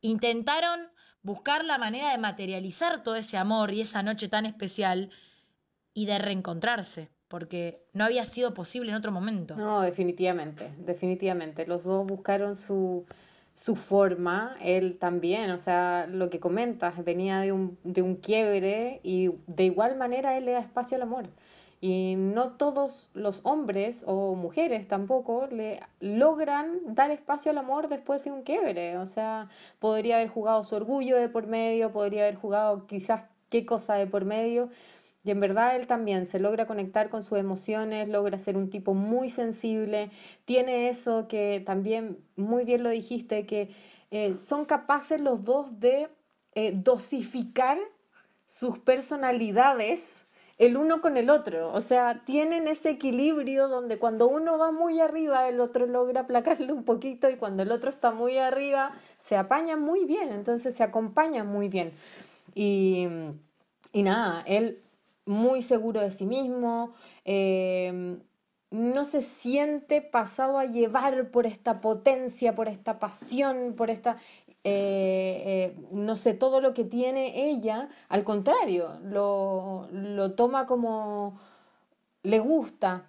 intentaron buscar la manera de materializar todo ese amor y esa noche tan especial y de reencontrarse, porque no había sido posible en otro momento. No, definitivamente, definitivamente. Los dos buscaron su, su forma, él también, o sea, lo que comentas, venía de un, de un quiebre y de igual manera él le da espacio al amor. Y no todos los hombres o mujeres tampoco le logran dar espacio al amor después de un quiebre. O sea, podría haber jugado su orgullo de por medio, podría haber jugado quizás qué cosa de por medio. Y en verdad él también se logra conectar con sus emociones, logra ser un tipo muy sensible, tiene eso que también muy bien lo dijiste, que eh, son capaces los dos de eh, dosificar sus personalidades el uno con el otro. O sea, tienen ese equilibrio donde cuando uno va muy arriba, el otro logra aplacarle un poquito y cuando el otro está muy arriba, se apaña muy bien, entonces se acompaña muy bien. Y, nada, él muy seguro de sí mismo, em, no se siente pasado a llevar por esta potencia, por esta pasión, por esta... Eh, eh, no sé, todo lo que tiene ella, al contrario, lo, lo toma como le gusta,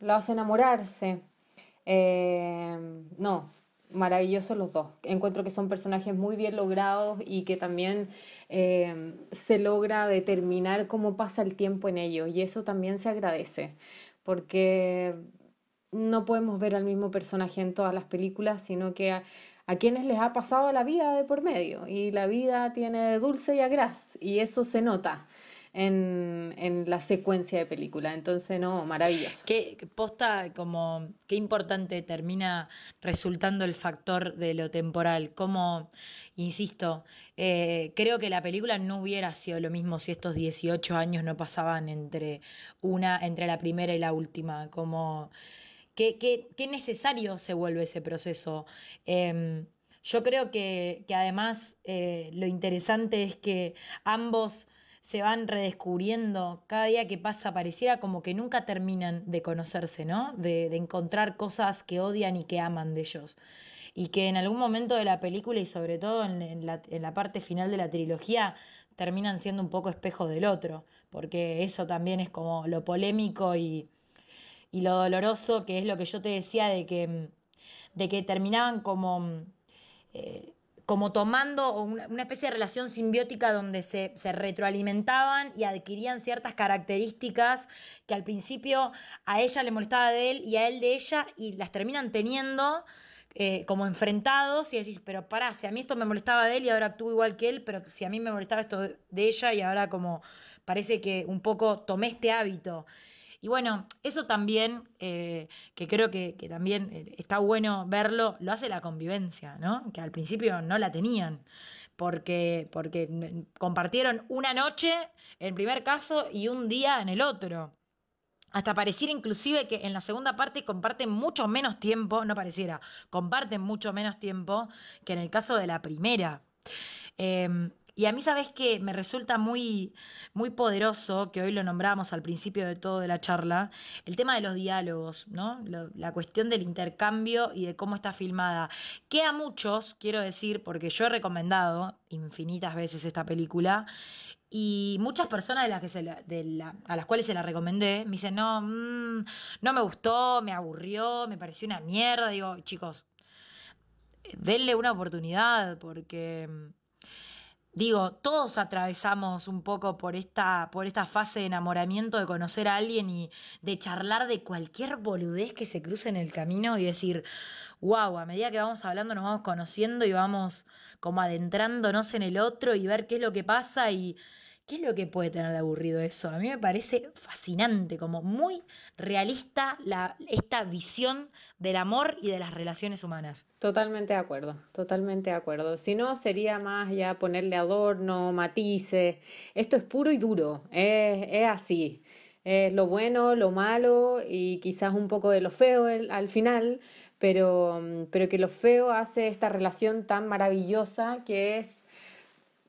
la hace enamorarse. Eh, no, maravillosos los dos. Encuentro que son personajes muy bien logrados y que también se logra determinar cómo pasa el tiempo en ellos y eso también se agradece porque no podemos ver al mismo personaje en todas las películas, sino que a quienes les ha pasado la vida de por medio y la vida tiene dulce y a y eso se nota. En, la secuencia de película. Entonces, no, maravilloso. Qué posta, como, qué importante termina resultando el factor de lo temporal. Como, insisto, eh, creo que la película no hubiera sido lo mismo si estos 18 años no pasaban entre una, entre la primera y la última. Como qué, necesario se vuelve ese proceso. Em, yo creo que, que además eh, lo interesante es que ambos se van redescubriendo, cada día que pasa pareciera como que nunca terminan de conocerse, ¿no? De, encontrar cosas que odian y que aman de ellos. Y que en algún momento de la película y sobre todo en, la, en la, parte final de la trilogía terminan siendo un poco espejo del otro, porque eso también es como lo polémico y, y lo doloroso, que es lo que yo te decía de que, mm, de que terminaban como, mm, eh, como tomando una especie de relación simbiótica donde se, retroalimentaban y adquirían ciertas características que al principio a ella le molestaba de él y a él de ella y las terminan teniendo. Eh, como enfrentados y decís, pero pará, si a mí esto me molestaba de él y ahora actúo igual que él, pero si a mí me molestaba esto de ella y ahora como parece que un poco tomé este hábito. Y bueno, eso también, eh, que creo que, también eh, está bueno verlo, lo hace la convivencia, ¿no? Que al principio no la tenían. Porque, porque compartieron una noche en primer caso y un día en el otro. Hasta pareciera inclusive que en la segunda parte comparten mucho menos tiempo, no pareciera, comparten mucho menos tiempo que en el caso de la primera. Em, y a mí, ¿sabes que Me resulta muy, muy poderoso, que hoy lo nombramos al principio de todo de la charla, el tema de los diálogos, ¿no? la cuestión del intercambio y de cómo está filmada. Que a muchos, quiero decir, porque yo he recomendado infinitas veces esta película, y muchas personas de las que se la, de a las cuales se la recomendé me dicen, no, mm, no me gustó, me aburrió, me pareció una mierda. Digo, chicos, denle una oportunidad porque mm, digo, todos atravesamos un poco por esta, por esta fase de enamoramiento, de conocer a alguien y de charlar de cualquier boludez que se cruce en el camino y decir, wow, a medida que vamos hablando nos vamos conociendo y vamos como adentrándonos en el otro y ver qué es lo que pasa y ¿Qué es lo que puede tener aburrido eso? A mí me parece fascinante, como muy realista esta visión del amor y de las relaciones humanas. Totalmente de acuerdo, totalmente de acuerdo. Si no, sería más ya ponerle adorno, matices. Esto es puro y duro, es, así. Es lo bueno, lo malo y quizás un poco de lo feo al final, pero, pero que lo feo hace esta relación tan maravillosa que es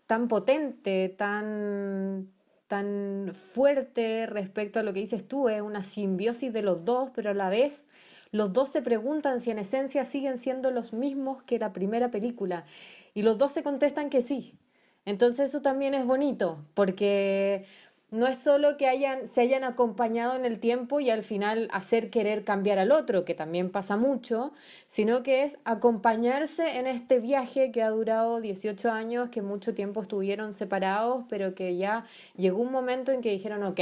tan potente, tan, tan fuerte respecto a lo que dices tú, es una simbiosis de los dos, pero a la vez los dos se preguntan si en esencia siguen siendo los mismos que la primera película y los dos se contestan que sí. Entonces eso también es bonito, porque no es solo que se hayan acompañado en el tiempo y al final hacer querer cambiar al otro, que también pasa mucho, sino que es acompañarse en este viaje que ha durado 18 años, que mucho tiempo estuvieron separados, pero que ya llegó un momento en que dijeron, ok,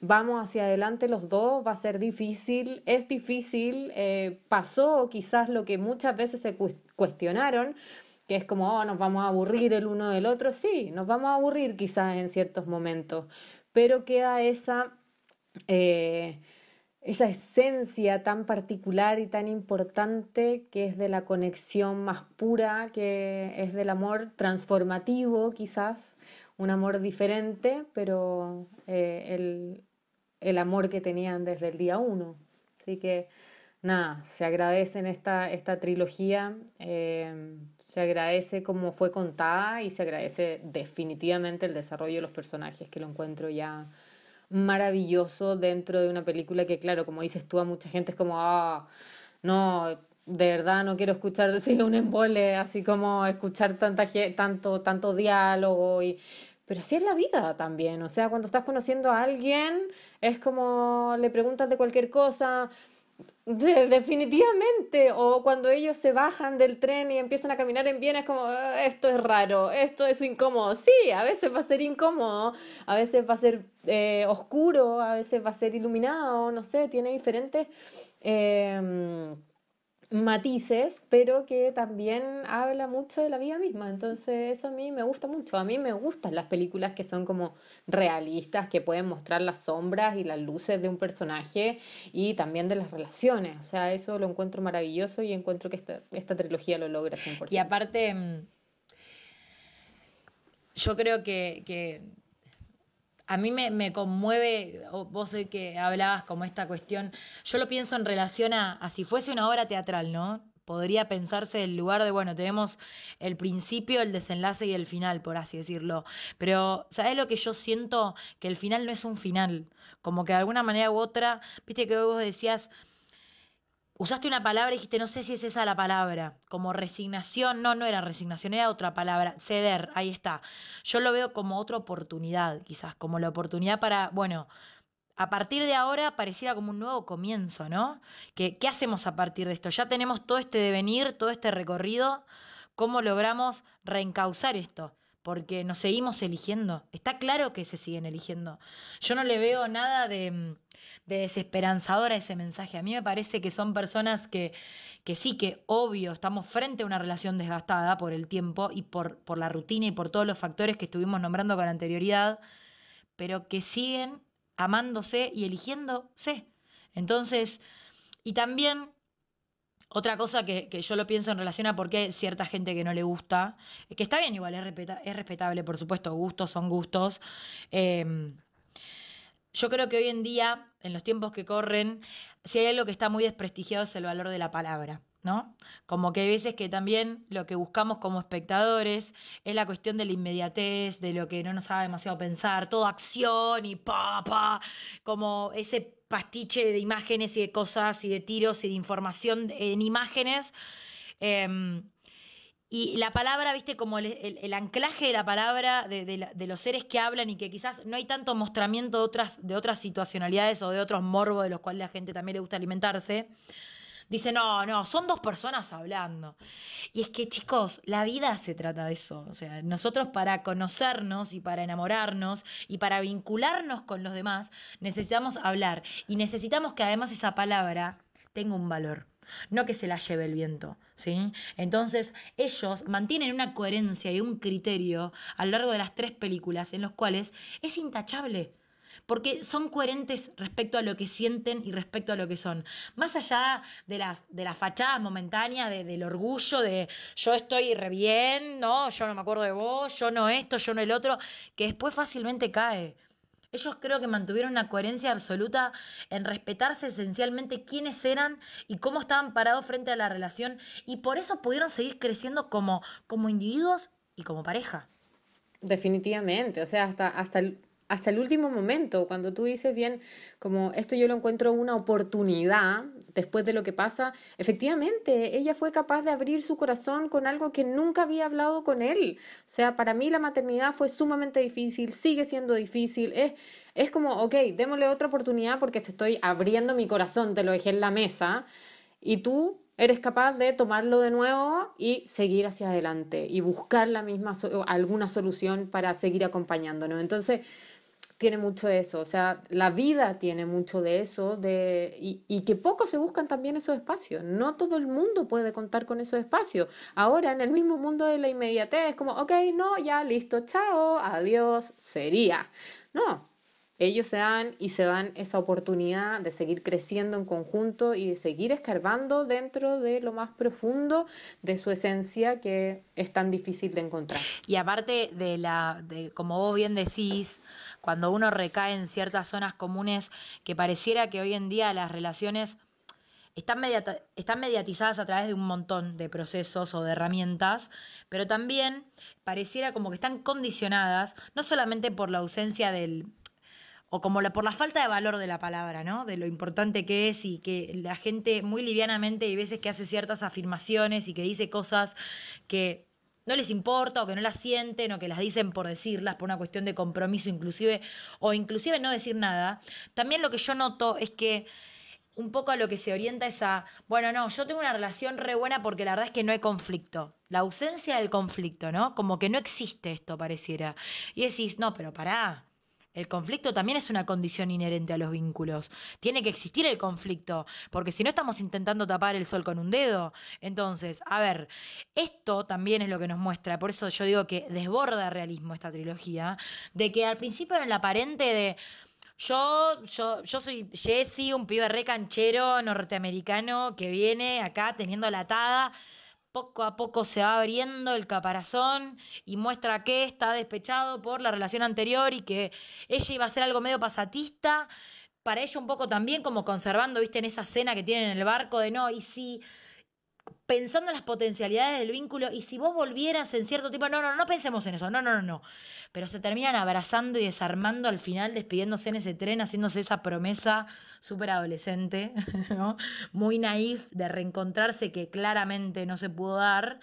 vamos hacia adelante los dos, va a ser difícil, es difícil, eh, pasó quizás lo que muchas veces se cuestionaron que es como, oh, nos vamos a aburrir el uno del otro. Sí, nos vamos a aburrir quizás en ciertos momentos, pero queda esa, eh, esa esencia tan particular y tan importante que es de la conexión más pura, que es del amor transformativo quizás, un amor diferente, pero eh, el, el amor que tenían desde el día uno. Así que nada, se en esta, esta trilogía. Eh, se agradece como fue contada y se agradece definitivamente el desarrollo de los personajes, que lo encuentro ya maravilloso dentro de una película que, claro, como dices tú, a mucha gente es como, ah, no, de verdad no quiero escuchar sí, un embole, así como escuchar tanta, tanto, tanto diálogo y... Pero así es la vida también, o sea, cuando estás conociendo a alguien, es como le preguntas de cualquier cosa, Definitivamente. O cuando ellos se bajan del tren y empiezan a caminar en bien, es como, ah, esto es raro, esto es incómodo. Sí, a veces va a ser incómodo, a veces va a ser eh, oscuro, a veces va a ser iluminado, no sé, tiene diferentes... Em, matices, pero que también habla mucho de la vida misma. Entonces eso a mí me gusta mucho. A mí me gustan las películas que son como realistas, que pueden mostrar las sombras y las luces de un personaje y también de las relaciones. O sea, eso lo encuentro maravilloso y encuentro que esta, trilogía lo logra 100%. Y aparte, mm, yo creo que a mí me, conmueve, vos hoy que hablabas como esta cuestión, yo lo pienso en relación a, a si fuese una obra teatral, ¿no? podría pensarse el lugar de, bueno, tenemos el principio, el desenlace y el final, por así decirlo. Pero, ¿sabes lo que yo siento? Que el final no es un final. Como que de alguna manera u otra, viste que vos decías, usaste una palabra y dijiste, no sé si es esa la palabra, como resignación, no, no era resignación, era otra palabra, ceder, ahí está. Yo lo veo como otra oportunidad, quizás, como la oportunidad para, bueno, a partir de ahora pareciera como un nuevo comienzo, ¿no? ¿Qué, ¿Qué, hacemos a partir de esto? Ya tenemos todo este devenir, todo este recorrido, ¿cómo logramos reencauzar esto? porque nos seguimos eligiendo. Está claro que se siguen eligiendo. Yo no le veo nada de, mm, desesperanzadora a ese mensaje. A mí me parece que son personas que, que sí, que obvio, estamos frente a una relación desgastada por el tiempo y por, por la rutina y por todos los factores que estuvimos nombrando con anterioridad, pero que siguen amándose y eligiéndose. Entonces, y también otra cosa que, yo lo pienso en relación a por qué cierta gente que no le gusta, eh, que está bien igual, es, respetable, por supuesto, gustos son gustos. Em, yo creo que hoy en día, en los tiempos que corren, si hay algo que está muy desprestigiado es el valor de la palabra. ¿No? Como que hay veces que también lo que buscamos como espectadores es la cuestión de la inmediatez, de lo que no nos haga demasiado pensar, toda acción y pa, pa, como ese pastiche de imágenes y de cosas y de tiros y de información en imágenes. Em, y la palabra, viste, como el, anclaje de la palabra de, los seres que hablan y que quizás no hay tanto mostramiento de otras, de otras situacionalidades o de otros morbos de los cuales la gente también le gusta alimentarse. Dice, no, no, son dos personas hablando. Y es que, chicos, la vida se trata de eso. O sea, nosotros para conocernos y para enamorarnos y para vincularnos con los demás, necesitamos hablar. Y necesitamos que además esa palabra tenga un valor no que se la lleve el viento, ¿sí? Entonces, ellos mantienen una coherencia y un criterio a lo largo de las tres películas en los cuales es intachable porque son coherentes respecto a lo que sienten y respecto a lo que son. Más allá de las, de fachadas momentáneas, del orgullo, de yo estoy re bien, no, yo no me acuerdo de vos, yo no esto, yo no el otro, que después fácilmente cae. Ellos creo que mantuvieron una coherencia absoluta en respetarse esencialmente quiénes eran y cómo estaban parados frente a la relación y por eso pudieron seguir creciendo como, como individuos y como pareja. Definitivamente, o sea, hasta, hasta el, hasta el último momento, cuando tú dices bien, como esto yo lo encuentro una oportunidad después de lo que pasa, efectivamente, ella fue capaz de abrir su corazón con algo que nunca había hablado con él. O sea, para mí la maternidad fue sumamente difícil, sigue siendo difícil, es, es como, ok, démosle otra oportunidad porque te estoy abriendo mi corazón, te lo dejé en la mesa, y tú eres capaz de tomarlo de nuevo y seguir hacia adelante y buscar la misma alguna solución para seguir acompañándonos. Entonces, tiene mucho de eso, o sea, la vida tiene mucho de eso de, y, y, que poco se buscan también esos espacios, no todo el mundo puede contar con esos espacios. Ahora, en el mismo mundo de la inmediatez, es como, ok, no, ya, listo, chao, adiós, sería. No, ellos se dan y se dan esa oportunidad de seguir creciendo en conjunto y de seguir escarbando dentro de lo más profundo de su esencia que es tan difícil de encontrar. Y aparte de la, como vos bien decís, cuando uno recae en ciertas zonas comunes que pareciera que hoy en día las relaciones están, están mediatizadas a través de un montón de procesos o de herramientas, pero también pareciera como que están condicionadas no solamente por la ausencia del o como por la falta de valor de la palabra, ¿no? De lo importante que es y que la gente muy livianamente y veces que hace ciertas afirmaciones y que dice cosas que no les importa o que no las sienten o que las dicen por decirlas, por una cuestión de compromiso inclusive, o inclusive no decir nada. También lo que yo noto es que un poco a lo que se orienta es a, bueno, no, yo tengo una relación re buena porque la verdad es que no hay conflicto. La ausencia del conflicto, ¿no? Como que no existe esto, pareciera. Y decís, no, pero pará, el conflicto también es una condición inherente a los vínculos. Tiene que existir el conflicto, porque si no estamos intentando tapar el sol con un dedo. Entonces, a ver, esto también es lo que nos muestra, por eso yo digo que desborda realismo esta trilogía, de que al principio en la aparente de... Yo, yo, yo soy Jesse, un pibe re canchero norteamericano que viene acá teniendo la atada poco a poco se va abriendo el caparazón y muestra que está despechado por la relación anterior y que ella iba a ser algo medio pasatista, para ella un poco también como conservando, viste, en esa cena que tienen en el barco de no, y si pensando en las potencialidades del vínculo y si vos volvieras en cierto tipo, no, no, no pensemos en eso, no, no, no, Pero se terminan abrazando y desarmando al final, despidiéndose en ese tren, haciéndose esa promesa súper adolescente, ¿no? muy naif de reencontrarse que claramente no se pudo dar.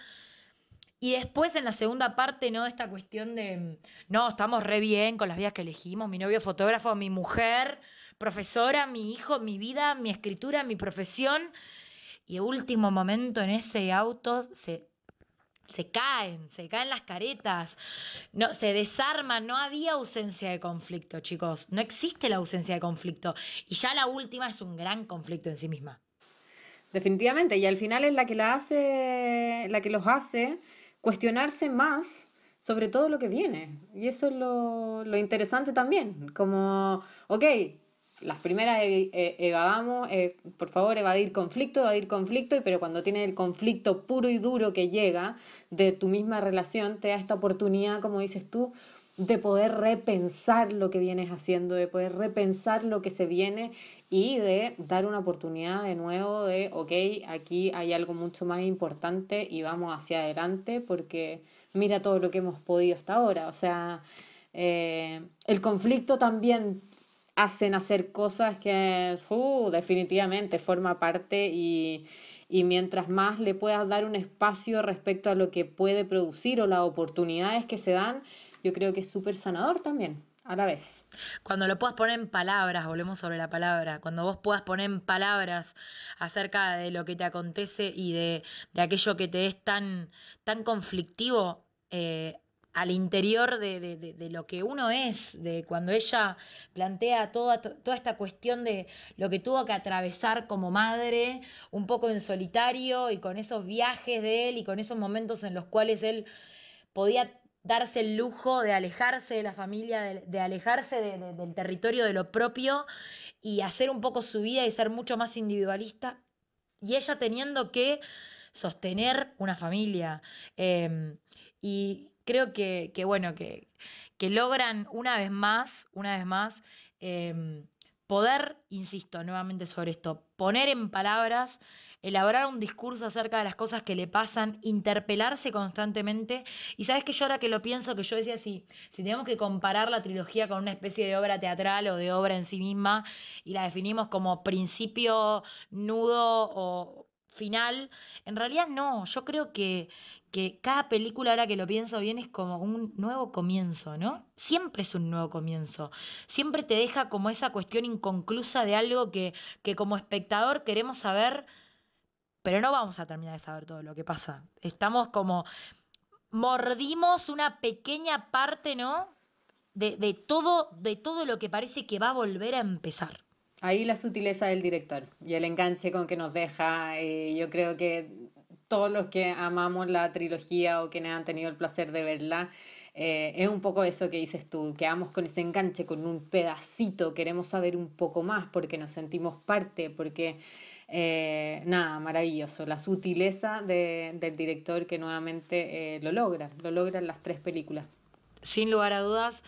Y después en la segunda parte, ¿no? Esta cuestión de, no, estamos re bien con las vías que elegimos, mi novio fotógrafo, mi mujer, profesora, mi hijo, mi vida, mi escritura, mi profesión y último momento en ese auto se caen, se caen las caretas, no, se desarma no había ausencia de conflicto, chicos, no existe la ausencia de conflicto y ya la última es un gran conflicto en sí misma. Definitivamente, y al final es la que la hace, la que los hace cuestionarse más sobre todo lo que viene. Y eso es lo, lo interesante también, como, ok, las primeras e, e, evadamos, eh, por favor, evadir conflicto, evadir conflicto, pero cuando tienes el conflicto puro y duro que llega de tu misma relación, te da esta oportunidad, como dices tú, de poder repensar lo que vienes haciendo, de poder repensar lo que se viene y de dar una oportunidad de nuevo de, ok, aquí hay algo mucho más importante y vamos hacia adelante porque mira todo lo que hemos podido hasta ahora. O sea, eh, el conflicto también hacen hacer cosas que definitivamente forma parte y, mientras más le puedas dar un espacio respecto a lo que puede producir o las oportunidades que se dan, yo creo que es súper sanador también a la vez. Cuando lo puedas poner en palabras, volvemos sobre la palabra, cuando vos puedas poner en palabras acerca de lo que te acontece y de, aquello que te es tan, tan conflictivo, eh, al interior de, lo que uno es, de cuando ella plantea toda, toda esta cuestión de lo que tuvo que atravesar como madre, un poco en solitario y con esos viajes de él y con esos momentos en los cuales él podía darse el lujo de alejarse de la familia, de, alejarse del territorio de lo propio y hacer un poco su vida y ser mucho más individualista. Y ella teniendo que sostener una familia. Em, y creo que, bueno, que, que, logran una vez más, una vez más, em, poder, insisto nuevamente sobre esto, poner en palabras, elaborar un discurso acerca de las cosas que le pasan, interpelarse constantemente. Y sabes que yo ahora que lo pienso, que yo decía así, si tenemos que comparar la trilogía con una especie de obra teatral o de obra en sí misma y la definimos como principio, nudo o final. En realidad no, yo creo que, que cada película, ahora que lo pienso bien, es como un nuevo comienzo, ¿no? Siempre es un nuevo comienzo. Siempre te deja como esa cuestión inconclusa de algo que, que como espectador queremos saber, pero no vamos a terminar de saber todo lo que pasa. Estamos como mordimos una pequeña parte, ¿no? De, de, todo, de todo lo que parece que va a volver a empezar. Ahí la sutileza del director y el enganche con que nos deja. Eh, yo creo que todos los que amamos la trilogía o quienes han tenido el placer de verla, eh, es un poco eso que dices tú, quedamos con ese enganche, con un pedacito, queremos saber un poco más porque nos sentimos parte, porque eh, nada, maravilloso, la sutileza del director que nuevamente eh, lo logra, lo logran las tres películas. Sin lugar a dudas,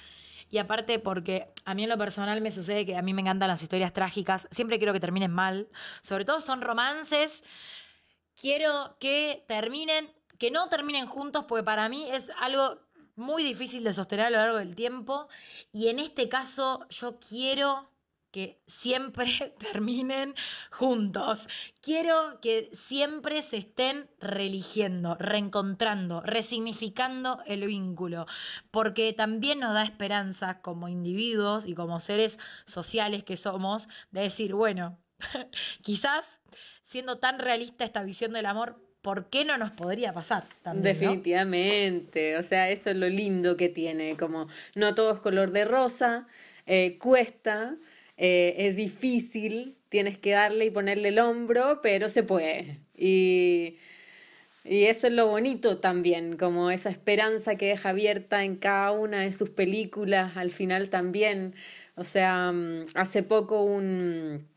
y aparte porque a mí en lo personal me sucede que a mí me encantan las historias trágicas, siempre quiero que terminen mal, sobre todo son romances, quiero que terminen, que no terminen juntos, porque para mí es algo muy difícil de sostener a lo largo del tiempo. Y en este caso yo quiero que siempre terminen juntos. Quiero que siempre se estén religiendo, reencontrando, resignificando el vínculo, porque también nos da esperanza como individuos y como seres sociales que somos de decir, bueno, quizás siendo tan realista esta visión del amor, ¿por qué no nos podría pasar? También, Definitivamente, o sea, eso es lo lindo que tiene, como no todo es color de rosa, eh, cuesta. Eh, es difícil, tienes que darle y ponerle el hombro, pero se puede. Y, y eso es lo bonito también, como esa esperanza que deja abierta en cada una de sus películas al final también. O sea, mm, hace poco un,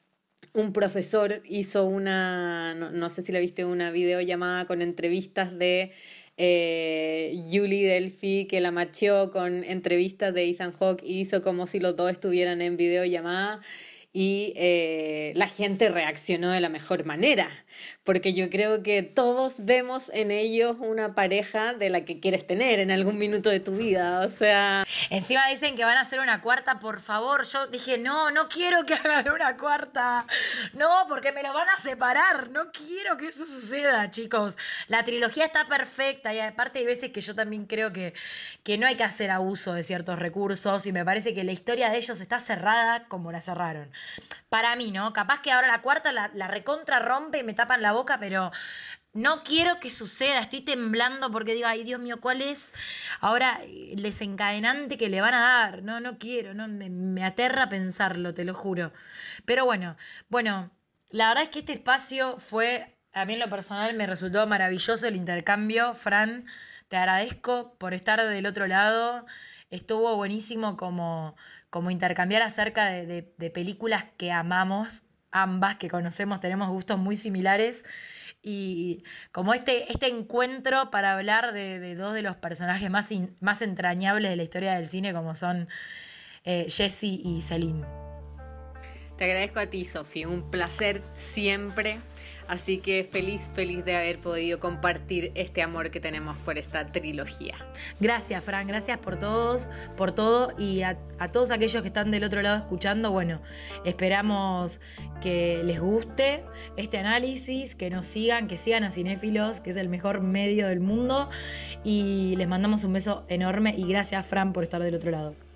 un profesor hizo una, no, no sé si la viste, una videollamada con entrevistas de eh, Julie Delphi, que la marchó con entrevistas de Ethan Hawke y hizo como si los dos estuvieran en videollamada y eh, la gente reaccionó de la mejor manera, porque yo creo que todos vemos en ellos una pareja de la que quieres tener en algún minuto de tu vida, o sea... Encima dicen que van a hacer una cuarta, por favor, yo dije, no, no quiero que hagan una cuarta, no, porque me lo van a separar, no quiero que eso suceda, chicos, la trilogía está perfecta y aparte hay veces que yo también creo que, que no hay que hacer abuso de ciertos recursos y me parece que la historia de ellos está cerrada como la cerraron. Para mí, ¿no? Capaz que ahora la cuarta la, recontra rompe y me tapan la boca, pero no quiero que suceda, estoy temblando porque digo, ay Dios mío, ¿cuál es ahora el desencadenante que le van a dar? No, no quiero, no, me, me aterra pensarlo, te lo juro. Pero bueno, bueno, la verdad es que este espacio fue, a mí en lo personal me resultó maravilloso el intercambio, Fran, te agradezco por estar del otro lado, estuvo buenísimo como como intercambiar acerca de, películas que amamos, ambas que conocemos, tenemos gustos muy similares y como este, este encuentro para hablar de, dos de los personajes más, más entrañables de la historia del cine, como son eh, Jesse y Celine. Te agradezco a ti, Sofía, un placer siempre Así que feliz, feliz de haber podido compartir este amor que tenemos por esta trilogía. Gracias, Fran, gracias por todos, por todo y a, todos aquellos que están del otro lado escuchando. Bueno, esperamos que les guste este análisis, que nos sigan, que sigan a Cinéfilos, que es el mejor medio del mundo. Y les mandamos un beso enorme y gracias, Fran, por estar del otro lado.